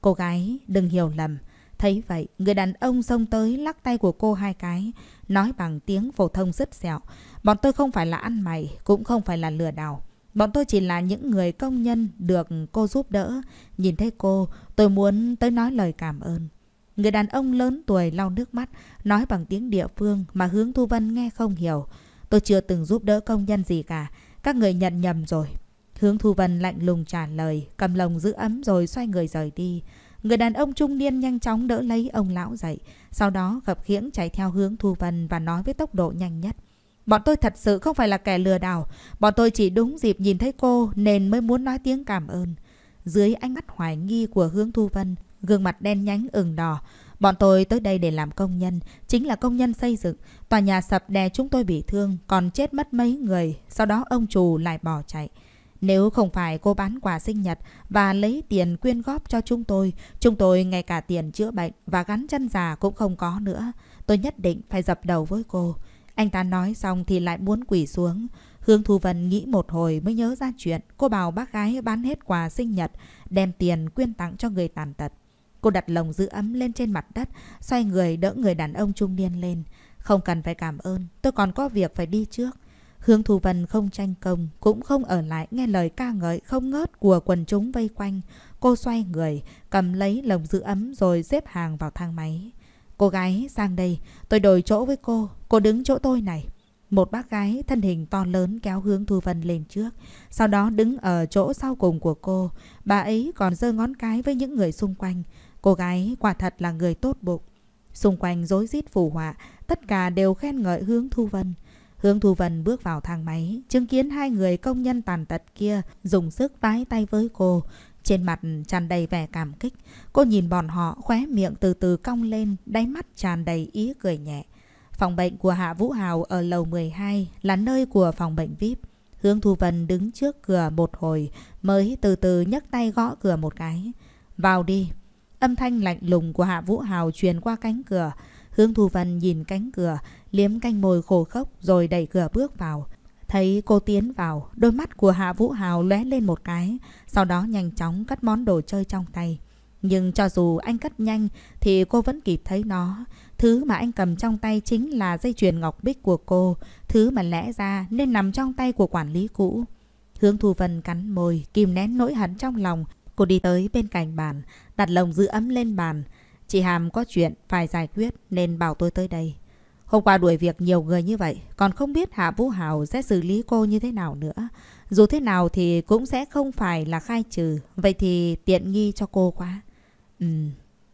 Speaker 1: Cô gái, đừng hiểu lầm. Thấy vậy, người đàn ông xông tới lắc tay của cô hai cái, nói bằng tiếng phổ thông rất sẹo. Bọn tôi không phải là ăn mày, cũng không phải là lừa đảo. Bọn tôi chỉ là những người công nhân được cô giúp đỡ. Nhìn thấy cô, tôi muốn tới nói lời cảm ơn. Người đàn ông lớn tuổi lau nước mắt, nói bằng tiếng địa phương mà hướng Thu Vân nghe không hiểu. Tôi chưa từng giúp đỡ công nhân gì cả, các người nhận nhầm rồi. Hướng Thu Vân lạnh lùng trả lời, cầm lồng giữ ấm rồi xoay người rời đi. Người đàn ông trung niên nhanh chóng đỡ lấy ông lão dậy, sau đó gập khiễng chạy theo hướng Thu Vân và nói với tốc độ nhanh nhất. Bọn tôi thật sự không phải là kẻ lừa đảo. Bọn tôi chỉ đúng dịp nhìn thấy cô nên mới muốn nói tiếng cảm ơn. Dưới ánh mắt hoài nghi của Hương Thu Vân, gương mặt đen nhánh ửng đỏ. Bọn tôi tới đây để làm công nhân, chính là công nhân xây dựng. Tòa nhà sập đè chúng tôi bị thương, còn chết mất mấy người. Sau đó ông chủ lại bỏ chạy. Nếu không phải cô bán quà sinh nhật và lấy tiền quyên góp cho chúng tôi, chúng tôi ngay cả tiền chữa bệnh và gắn chân già cũng không có nữa. Tôi nhất định phải dập đầu với cô. Anh ta nói xong thì lại muốn quỳ xuống. Hương Thu Vân nghĩ một hồi mới nhớ ra chuyện. Cô bảo bác gái bán hết quà sinh nhật, đem tiền quyên tặng cho người tàn tật. Cô đặt lồng giữ ấm lên trên mặt đất, xoay người đỡ người đàn ông trung niên lên. Không cần phải cảm ơn, tôi còn có việc phải đi trước. Hương Thu Vân không tranh công, cũng không ở lại nghe lời ca ngợi không ngớt của quần chúng vây quanh. Cô xoay người, cầm lấy lồng giữ ấm rồi xếp hàng vào thang máy. Cô gái, sang đây, tôi đổi chỗ với cô. Cô đứng chỗ tôi này. Một bác gái thân hình to lớn kéo hướng Thu Vân lên trước. Sau đó đứng ở chỗ sau cùng của cô. Bà ấy còn giơ ngón cái với những người xung quanh. Cô gái quả thật là người tốt bụng. Xung quanh rối rít phù họa. Tất cả đều khen ngợi hướng Thu Vân. Hướng Thu Vân bước vào thang máy, chứng kiến hai người công nhân tàn tật kia dùng sức vái tay với cô. Trên mặt tràn đầy vẻ cảm kích, cô nhìn bọn họ khóe miệng từ từ cong lên, đáy mắt tràn đầy ý cười nhẹ. Phòng bệnh của Hạ Vũ Hào ở lầu 12 là nơi của phòng bệnh VIP. Hướng Thu Vân đứng trước cửa một hồi mới từ từ nhấc tay gõ cửa một cái. Vào đi. Âm thanh lạnh lùng của Hạ Vũ Hào truyền qua cánh cửa. Hướng Thu Vân nhìn cánh cửa, liếm canh môi khổ khốc rồi đẩy cửa bước vào. Thấy cô tiến vào, đôi mắt của Hạ Vũ Hào lóe lên một cái, sau đó nhanh chóng cắt món đồ chơi trong tay. Nhưng cho dù anh cắt nhanh thì cô vẫn kịp thấy nó. Thứ mà anh cầm trong tay chính là dây chuyền ngọc bích của cô, thứ mà lẽ ra nên nằm trong tay của quản lý cũ. Hướng Thu Vân cắn môi, kìm nén nỗi hận trong lòng. Cô đi tới bên cạnh bàn, đặt lồng giữ ấm lên bàn. Chị Hàm có chuyện phải giải quyết nên bảo tôi tới đây. Hôm qua đuổi việc nhiều người như vậy, còn không biết Hạ Vũ Hào sẽ xử lý cô như thế nào nữa. Dù thế nào thì cũng sẽ không phải là khai trừ, vậy thì tiện nghi cho cô quá. Ừ.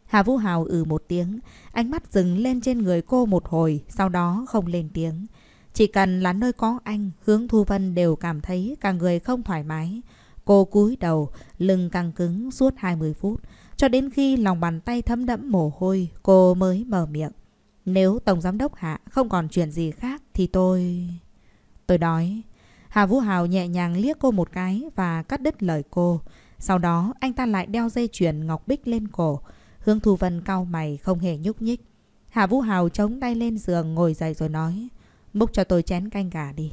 Speaker 1: Hà Vũ Hào ừ một tiếng, ánh mắt dừng lên trên người cô một hồi, sau đó không lên tiếng. Chỉ cần là nơi có anh, hướng Thu Vân đều cảm thấy cả người không thoải mái. Cô cúi đầu, lưng căng cứng suốt 20 phút, cho đến khi lòng bàn tay thấm đẫm mồ hôi, cô mới mở miệng. Nếu Tổng Giám đốc Hạ không còn chuyện gì khác thì tôi... Tôi đói. Hà Vũ Hào nhẹ nhàng liếc cô một cái và cắt đứt lời cô. Sau đó anh ta lại đeo dây chuyền ngọc bích lên cổ. Hương Thu Vân cau mày không hề nhúc nhích. Hạ Vũ Hào chống tay lên giường ngồi dậy rồi nói. Múc cho tôi chén canh gà đi.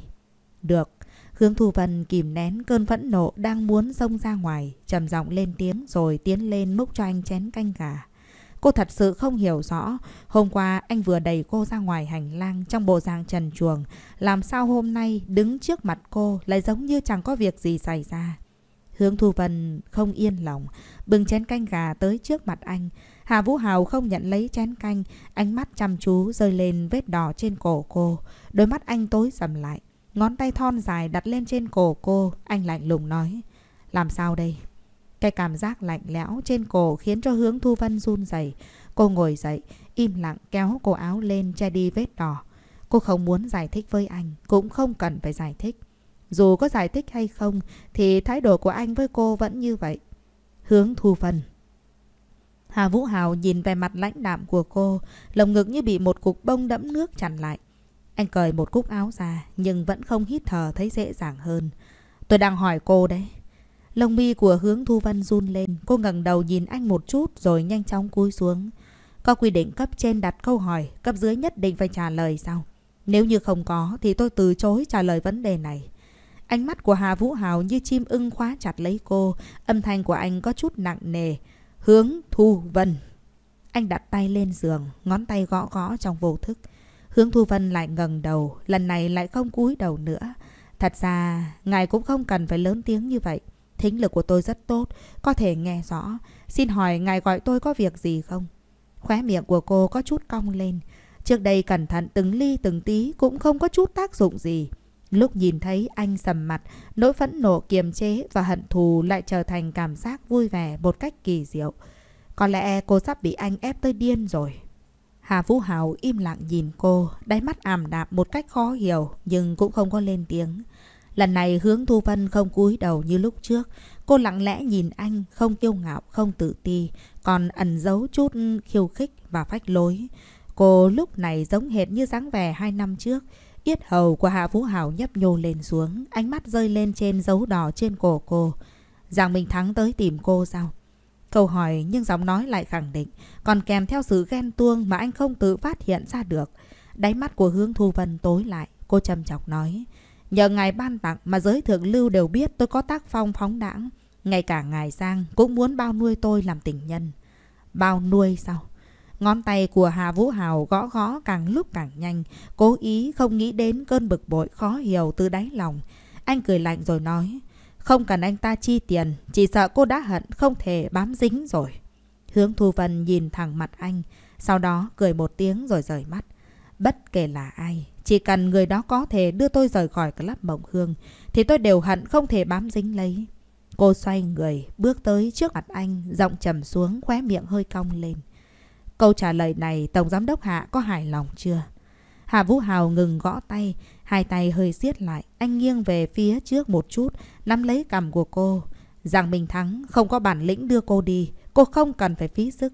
Speaker 1: Được. Hương Thu Vân kìm nén cơn phẫn nộ đang muốn xông ra ngoài. trầm giọng lên tiếng rồi tiến lên múc cho anh chén canh gà. Cô thật sự không hiểu rõ. Hôm qua anh vừa đẩy cô ra ngoài hành lang trong bộ dạng trần chuồng. Làm sao hôm nay đứng trước mặt cô lại giống như chẳng có việc gì xảy ra. Hướng Thu Vân không yên lòng, bưng chén canh gà tới trước mặt anh. Hà Vũ Hào không nhận lấy chén canh, ánh mắt chăm chú rơi lên vết đỏ trên cổ cô. Đôi mắt anh tối sầm lại, ngón tay thon dài đặt lên trên cổ cô, anh lạnh lùng nói. Làm sao đây? Cái cảm giác lạnh lẽo trên cổ khiến cho hướng Thu Vân run rẩy. Cô ngồi dậy, im lặng kéo cổ áo lên che đi vết đỏ. Cô không muốn giải thích với anh, cũng không cần phải giải thích. Dù có giải thích hay không thì thái độ của anh với cô vẫn như vậy. Hướng Thu Vân Hà Vũ Hào nhìn về mặt lãnh đạm của cô, lồng ngực như bị một cục bông đẫm nước chặn lại. Anh cởi một cúc áo ra nhưng vẫn không hít thở thấy dễ dàng hơn. Tôi đang hỏi cô đấy. Lông mi của hướng Thu Vân run lên, cô ngẩng đầu nhìn anh một chút rồi nhanh chóng cúi xuống. Có quy định cấp trên đặt câu hỏi, cấp dưới nhất định phải trả lời sao? Nếu như không có thì tôi từ chối trả lời vấn đề này. Ánh mắt của Hà Vũ Hào như chim ưng khóa chặt lấy cô, âm thanh của anh có chút nặng nề. Hướng Thu Vân. Anh đặt tay lên giường, ngón tay gõ gõ trong vô thức. Hướng Thu Vân lại ngẩng đầu, lần này lại không cúi đầu nữa. Thật ra, ngài cũng không cần phải lớn tiếng như vậy. Thính lực của tôi rất tốt, có thể nghe rõ. Xin hỏi ngài gọi tôi có việc gì không? Khóe miệng của cô có chút cong lên. Trước đây cẩn thận từng ly từng tí cũng không có chút tác dụng gì. Lúc nhìn thấy anh sầm mặt, nỗi phẫn nộ kiềm chế và hận thù lại trở thành cảm giác vui vẻ một cách kỳ diệu. Có lẽ cô sắp bị anh ép tới điên rồi. Hà Vũ Hào im lặng nhìn cô, đáy mắt ảm đạm một cách khó hiểu nhưng cũng không có lên tiếng. Lần này hướng Thu Vân không cúi đầu như lúc trước. Cô lặng lẽ nhìn anh, không kiêu ngạo, không tự ti, còn ẩn giấu chút khiêu khích và phách lối. Cô lúc này giống hệt như dáng vẻ hai năm trước. Yết hầu của Hạ Vũ Hảo nhấp nhô lên xuống, ánh mắt rơi lên trên dấu đỏ trên cổ cô. Giang Minh Thắng tới tìm cô sao? Câu hỏi nhưng giọng nói lại khẳng định, còn kèm theo sự ghen tuông mà anh không tự phát hiện ra được. Đáy mắt của Hương Thu Vân tối lại, cô trầm chọc nói. Nhờ ngài ban tặng mà giới thượng lưu đều biết tôi có tác phong phóng đãng. Ngay cả ngài Giang cũng muốn bao nuôi tôi làm tình nhân. Bao nuôi sao? Ngón tay của Hà Vũ Hào gõ gõ càng lúc càng nhanh, cố ý không nghĩ đến cơn bực bội khó hiểu từ đáy lòng. Anh cười lạnh rồi nói, không cần anh ta chi tiền, chỉ sợ cô đã hận không thể bám dính rồi. Hướng Thu Vân nhìn thẳng mặt anh, sau đó cười một tiếng rồi rời mắt. Bất kể là ai, chỉ cần người đó có thể đưa tôi rời khỏi club mộng hương, thì tôi đều hận không thể bám dính lấy. Cô xoay người, bước tới trước mặt anh, giọng trầm xuống, khóe miệng hơi cong lên. Câu trả lời này Tổng Giám đốc Hạ có hài lòng chưa? Hạ Vũ Hào ngừng gõ tay, hai tay hơi siết lại. Anh nghiêng về phía trước một chút, nắm lấy cầm của cô. Giang Minh Thắng không có bản lĩnh đưa cô đi, cô không cần phải phí sức.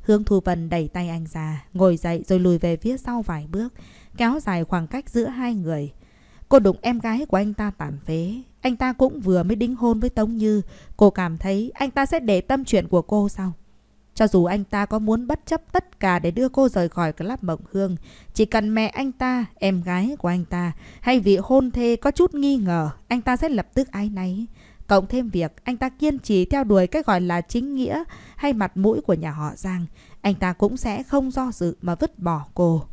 Speaker 1: Hương Thu Vân đẩy tay anh ra, ngồi dậy rồi lùi về phía sau vài bước, kéo dài khoảng cách giữa hai người. Cô đụng em gái của anh ta tàn phế. Anh ta cũng vừa mới đính hôn với Tống Như. Cô cảm thấy anh ta sẽ để tâm chuyện của cô sao? Cho dù anh ta có muốn bất chấp tất cả để đưa cô rời khỏi club mộng hương, chỉ cần mẹ anh ta, em gái của anh ta hay vị hôn thê có chút nghi ngờ, anh ta sẽ lập tức ái náy. Cộng thêm việc anh ta kiên trì theo đuổi cái gọi là chính nghĩa hay mặt mũi của nhà họ Giang, anh ta cũng sẽ không do dự mà vứt bỏ cô.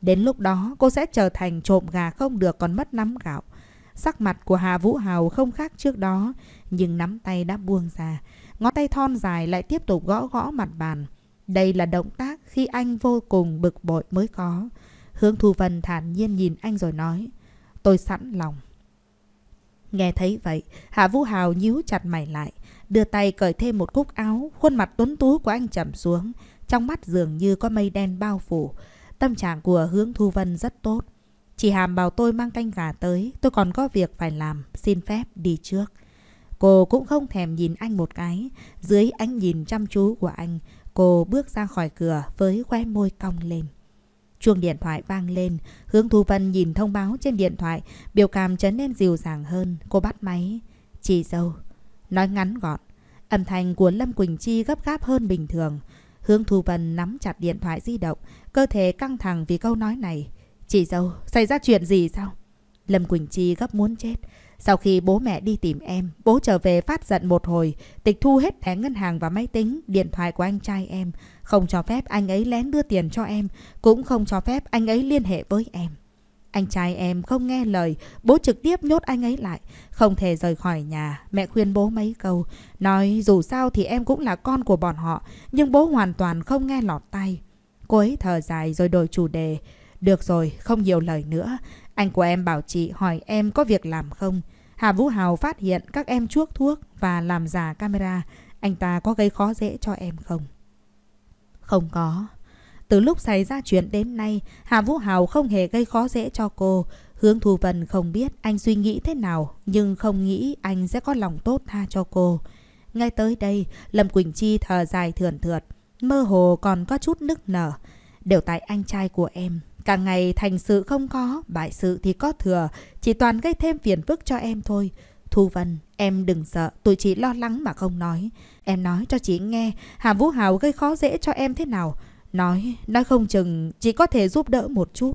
Speaker 1: Đến lúc đó cô sẽ trở thành trộm gà không được còn mất nắm gạo. Sắc mặt của Hà Vũ Hào không khác trước đó, nhưng nắm tay đã buông ra ngón tay thon dài lại tiếp tục gõ gõ mặt bàn. Đây là động tác khi anh vô cùng bực bội mới có. Hướng Thu Vân thản nhiên nhìn anh rồi nói, tôi sẵn lòng. Nghe thấy vậy, Hạ Vũ Hào nhíu chặt mày lại, đưa tay cởi thêm một cúc áo, khuôn mặt tuấn tú của anh trầm xuống, trong mắt dường như có mây đen bao phủ. Tâm trạng của Hướng Thu Vân rất tốt. Chị Hàm bảo tôi mang canh gà tới, tôi còn có việc phải làm, xin phép đi trước. Cô cũng không thèm nhìn anh một cái. Dưới ánh nhìn chăm chú của anh, cô bước ra khỏi cửa với khoe môi cong lên. Chuông điện thoại vang lên, hướng Thu Vân nhìn thông báo trên điện thoại, biểu cảm trở nên dịu dàng hơn. Cô bắt máy. Chị dâu. Nói ngắn gọn. Âm thanh của Lâm Quỳnh Chi gấp gáp hơn bình thường. Hướng Thu Vân nắm chặt điện thoại di động, cơ thể căng thẳng vì câu nói này. Chị dâu, xảy ra chuyện gì sao? Lâm Quỳnh Chi gấp muốn chết. Sau khi bố mẹ đi tìm em, bố trở về phát giận một hồi, tịch thu hết thẻ ngân hàng và máy tính, điện thoại của anh trai em. Không cho phép anh ấy lén đưa tiền cho em, cũng không cho phép anh ấy liên hệ với em. Anh trai em không nghe lời, bố trực tiếp nhốt anh ấy lại, không thể rời khỏi nhà. Mẹ khuyên bố mấy câu, nói dù sao thì em cũng là con của bọn họ, nhưng bố hoàn toàn không nghe lọt tay. Cô ấy thở dài rồi đổi chủ đề. Được rồi, không nhiều lời nữa. Anh của em bảo chị hỏi em có việc làm không. Hà Vũ Hào phát hiện các em chuốc thuốc và làm giả camera. Anh ta có gây khó dễ cho em không? Không có. Từ lúc xảy ra chuyện đến nay, Hà Vũ Hào không hề gây khó dễ cho cô. Hướng Thu Vân không biết anh suy nghĩ thế nào, nhưng không nghĩ anh sẽ có lòng tốt tha cho cô. Ngay tới đây, Lâm Quỳnh Chi thở dài thườn thượt, mơ hồ còn có chút nức nở. Đều tại anh trai của em, Càng ngày thành sự không có, bại sự thì có thừa, chỉ toàn gây thêm phiền phức cho em thôi. Thu Vân, em đừng sợ, tôi chỉ lo lắng mà không nói. Em nói cho chị nghe, Hà Vũ Hào gây khó dễ cho em thế nào. Nói, nói không chừng, chỉ có thể giúp đỡ một chút.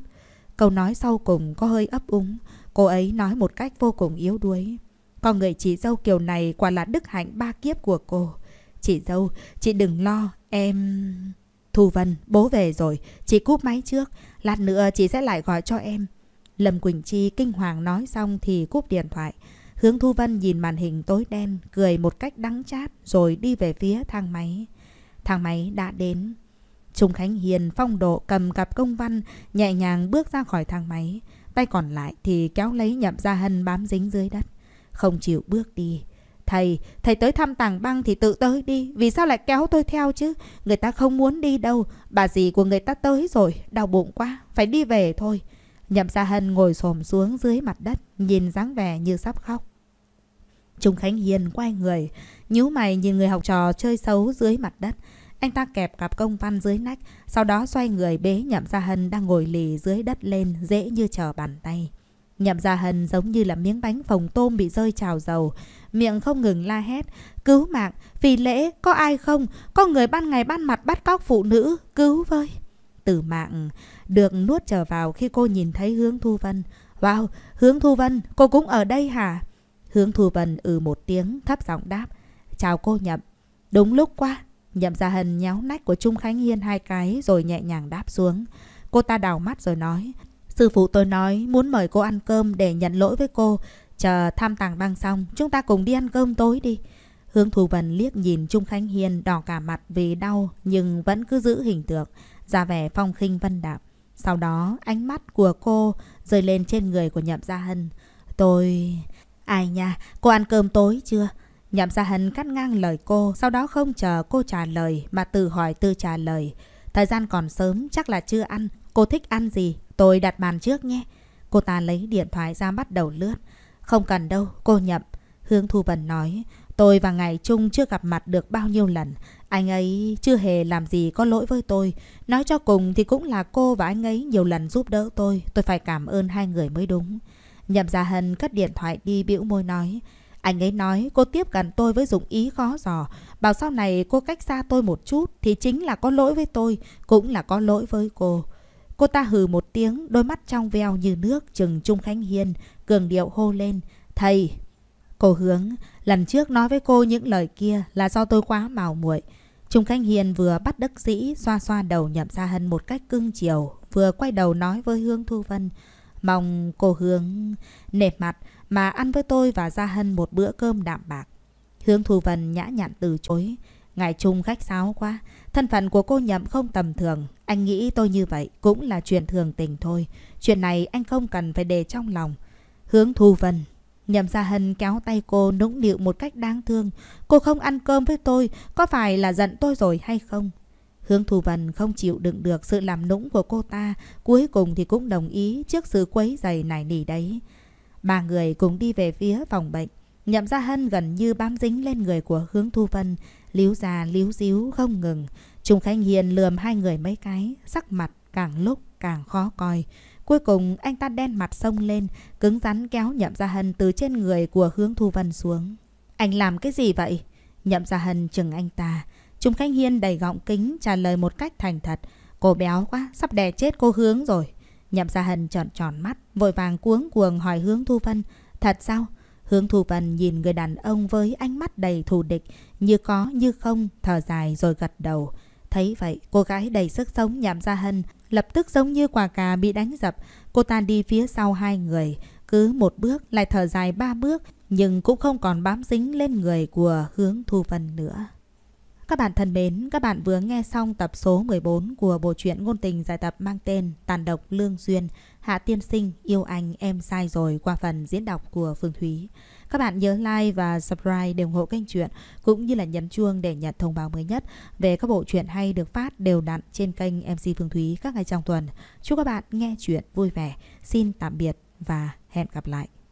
Speaker 1: Câu nói sau cùng có hơi ấp úng, cô ấy nói một cách vô cùng yếu đuối. Con người chị dâu kiểu này quả là đức hạnh ba kiếp của cô. Chị dâu, chị đừng lo, em... Thu Vân, bố về rồi, chị cúp máy trước, lát nữa chị sẽ lại gọi cho em. Lâm Quỳnh Chi kinh hoàng nói xong thì cúp điện thoại. Hướng Thu Vân nhìn màn hình tối đen, cười một cách đắng chát rồi đi về phía thang máy. Thang máy đã đến. Trung Khánh Hiền phong độ cầm cặp công văn, nhẹ nhàng bước ra khỏi thang máy. Tay còn lại thì kéo lấy nhậm ra hân bám dính dưới đất. Không chịu bước đi. Thầy, thầy tới thăm tàng băng thì tự tới đi, vì sao lại kéo tôi theo chứ? Người ta không muốn đi đâu, bà dì của người ta tới rồi, đau bụng quá, phải đi về thôi. Nhậm Sa Hân ngồi xổm xuống dưới mặt đất, nhìn dáng vẻ như sắp khóc. Trung Khánh Hiền quay người, nhíu mày nhìn người học trò chơi xấu dưới mặt đất. Anh ta kẹp cặp công văn dưới nách, sau đó xoay người bế Nhậm Sa Hân đang ngồi lì dưới đất lên dễ như chờ bàn tay. Nhậm Gia Hân giống như là miếng bánh phồng tôm bị rơi trào dầu. Miệng không ngừng la hét. Cứu mạng, vì lễ, có ai không? Có người ban ngày ban mặt bắt cóc phụ nữ. Cứu với. Tử mạng được nuốt trở vào khi cô nhìn thấy hướng Thu Vân. Wow, hướng Thu Vân, cô cũng ở đây hả? Hướng Thu Vân ừ một tiếng, thấp giọng đáp. Chào cô Nhậm. Đúng lúc quá. Nhậm Gia Hân nhéo nách của Trung Khánh Hiên hai cái rồi nhẹ nhàng đáp xuống. Cô ta đào mắt rồi nói. Sư phụ tôi nói muốn mời cô ăn cơm để nhận lỗi với cô. Chờ tham tàng băng xong, chúng ta cùng đi ăn cơm tối đi. Hướng Thù Vân liếc nhìn Trung Khánh Hiền đỏ cả mặt vì đau nhưng vẫn cứ giữ hình tượng, ra vẻ phong khinh vân đạm. Sau đó ánh mắt của cô rơi lên trên người của Nhậm Gia Hân. Tôi... Ai nha, cô ăn cơm tối chưa? Nhậm Gia Hân cắt ngang lời cô, sau đó không chờ cô trả lời mà tự hỏi tự trả lời. Thời gian còn sớm, chắc là chưa ăn. Cô thích ăn gì? Tôi đặt bàn trước nhé. Cô ta lấy điện thoại ra bắt đầu lướt. Không cần đâu, cô nhậm. Hương Thu Vân nói, tôi và Ngài Trung chưa gặp mặt được bao nhiêu lần. Anh ấy chưa hề làm gì có lỗi với tôi. Nói cho cùng thì cũng là cô và anh ấy nhiều lần giúp đỡ tôi. Tôi phải cảm ơn hai người mới đúng. Nhậm Gia Hân cất điện thoại đi bĩu môi nói. Anh ấy nói cô tiếp gần tôi với dụng ý khó dò. Bảo sau này cô cách xa tôi một chút thì chính là có lỗi với tôi, cũng là có lỗi với cô. Cô ta hừ một tiếng, đôi mắt trong veo như nước chừng Trung Khánh Hiên, cường điệu hô lên. Thầy! Cô hướng, lần trước nói với cô những lời kia là do tôi quá màu muội. Trung Khánh Hiền vừa bắt đắc sĩ xoa xoa đầu nhậm Sa Hân một cách cưng chiều, vừa quay đầu nói với Hương Thu Vân. Mong cô Hướng nệp mặt mà ăn với tôi và Gia Hân một bữa cơm đạm bạc. Hương Thu Vân nhã nhặn từ chối. Ngài Trung khách sáo quá, Thân phận của cô nhậm không tầm thường. Anh nghĩ tôi như vậy cũng là chuyện thường tình thôi. Chuyện này anh không cần phải để trong lòng. Hướng Thu Vân. Nhậm Gia Hân kéo tay cô nũng nịu một cách đáng thương. Cô không ăn cơm với tôi, có phải là giận tôi rồi hay không? Hướng Thu Vân không chịu đựng được sự làm nũng của cô ta, cuối cùng thì cũng đồng ý trước sự quấy giày này nỉ đấy. Ba người cùng đi về phía phòng bệnh. Nhậm Gia Hân gần như bám dính lên người của Hướng Thu Vân, líu ra líu díu không ngừng. Trung Khánh Hiền lườm hai người mấy cái, sắc mặt càng lúc càng khó coi. Cuối cùng anh ta đen mặt sông lên, cứng rắn kéo Nhậm Gia Hân từ trên người của Hướng Thu Vân xuống. Anh làm cái gì vậy? Nhậm Gia Hân chừng anh ta. Trung Khánh Hiên đầy gọng kính trả lời một cách thành thật. Cô béo quá, sắp đè chết cô Hướng rồi. Nhậm Gia Hân tròn tròn mắt, vội vàng cuống cuồng hỏi Hướng Thu Vân. Thật sao? Hướng Thu Vân nhìn người đàn ông với ánh mắt đầy thù địch, như có như không, thở dài rồi gật đầu. Thấy vậy, cô gái đầy sức sống nhảm ra hân, lập tức giống như quả cà bị đánh dập. Cô ta đi phía sau hai người, cứ một bước lại thở dài ba bước, nhưng cũng không còn bám dính lên người của hướng Thu Vân nữa. Các bạn thân mến, các bạn vừa nghe xong tập số 14 của bộ truyện ngôn tình giải tập mang tên Tàn độc Lương Duyên. Hạ Tiên Sinh yêu anh em sai rồi qua phần diễn đọc của Phương Thúy. Các bạn nhớ like và subscribe để ủng hộ kênh truyện cũng như là nhấn chuông để nhận thông báo mới nhất về các bộ truyện hay được phát đều đặn trên kênh MC Phương Thúy các ngày trong tuần. Chúc các bạn nghe truyện vui vẻ. Xin tạm biệt và hẹn gặp lại.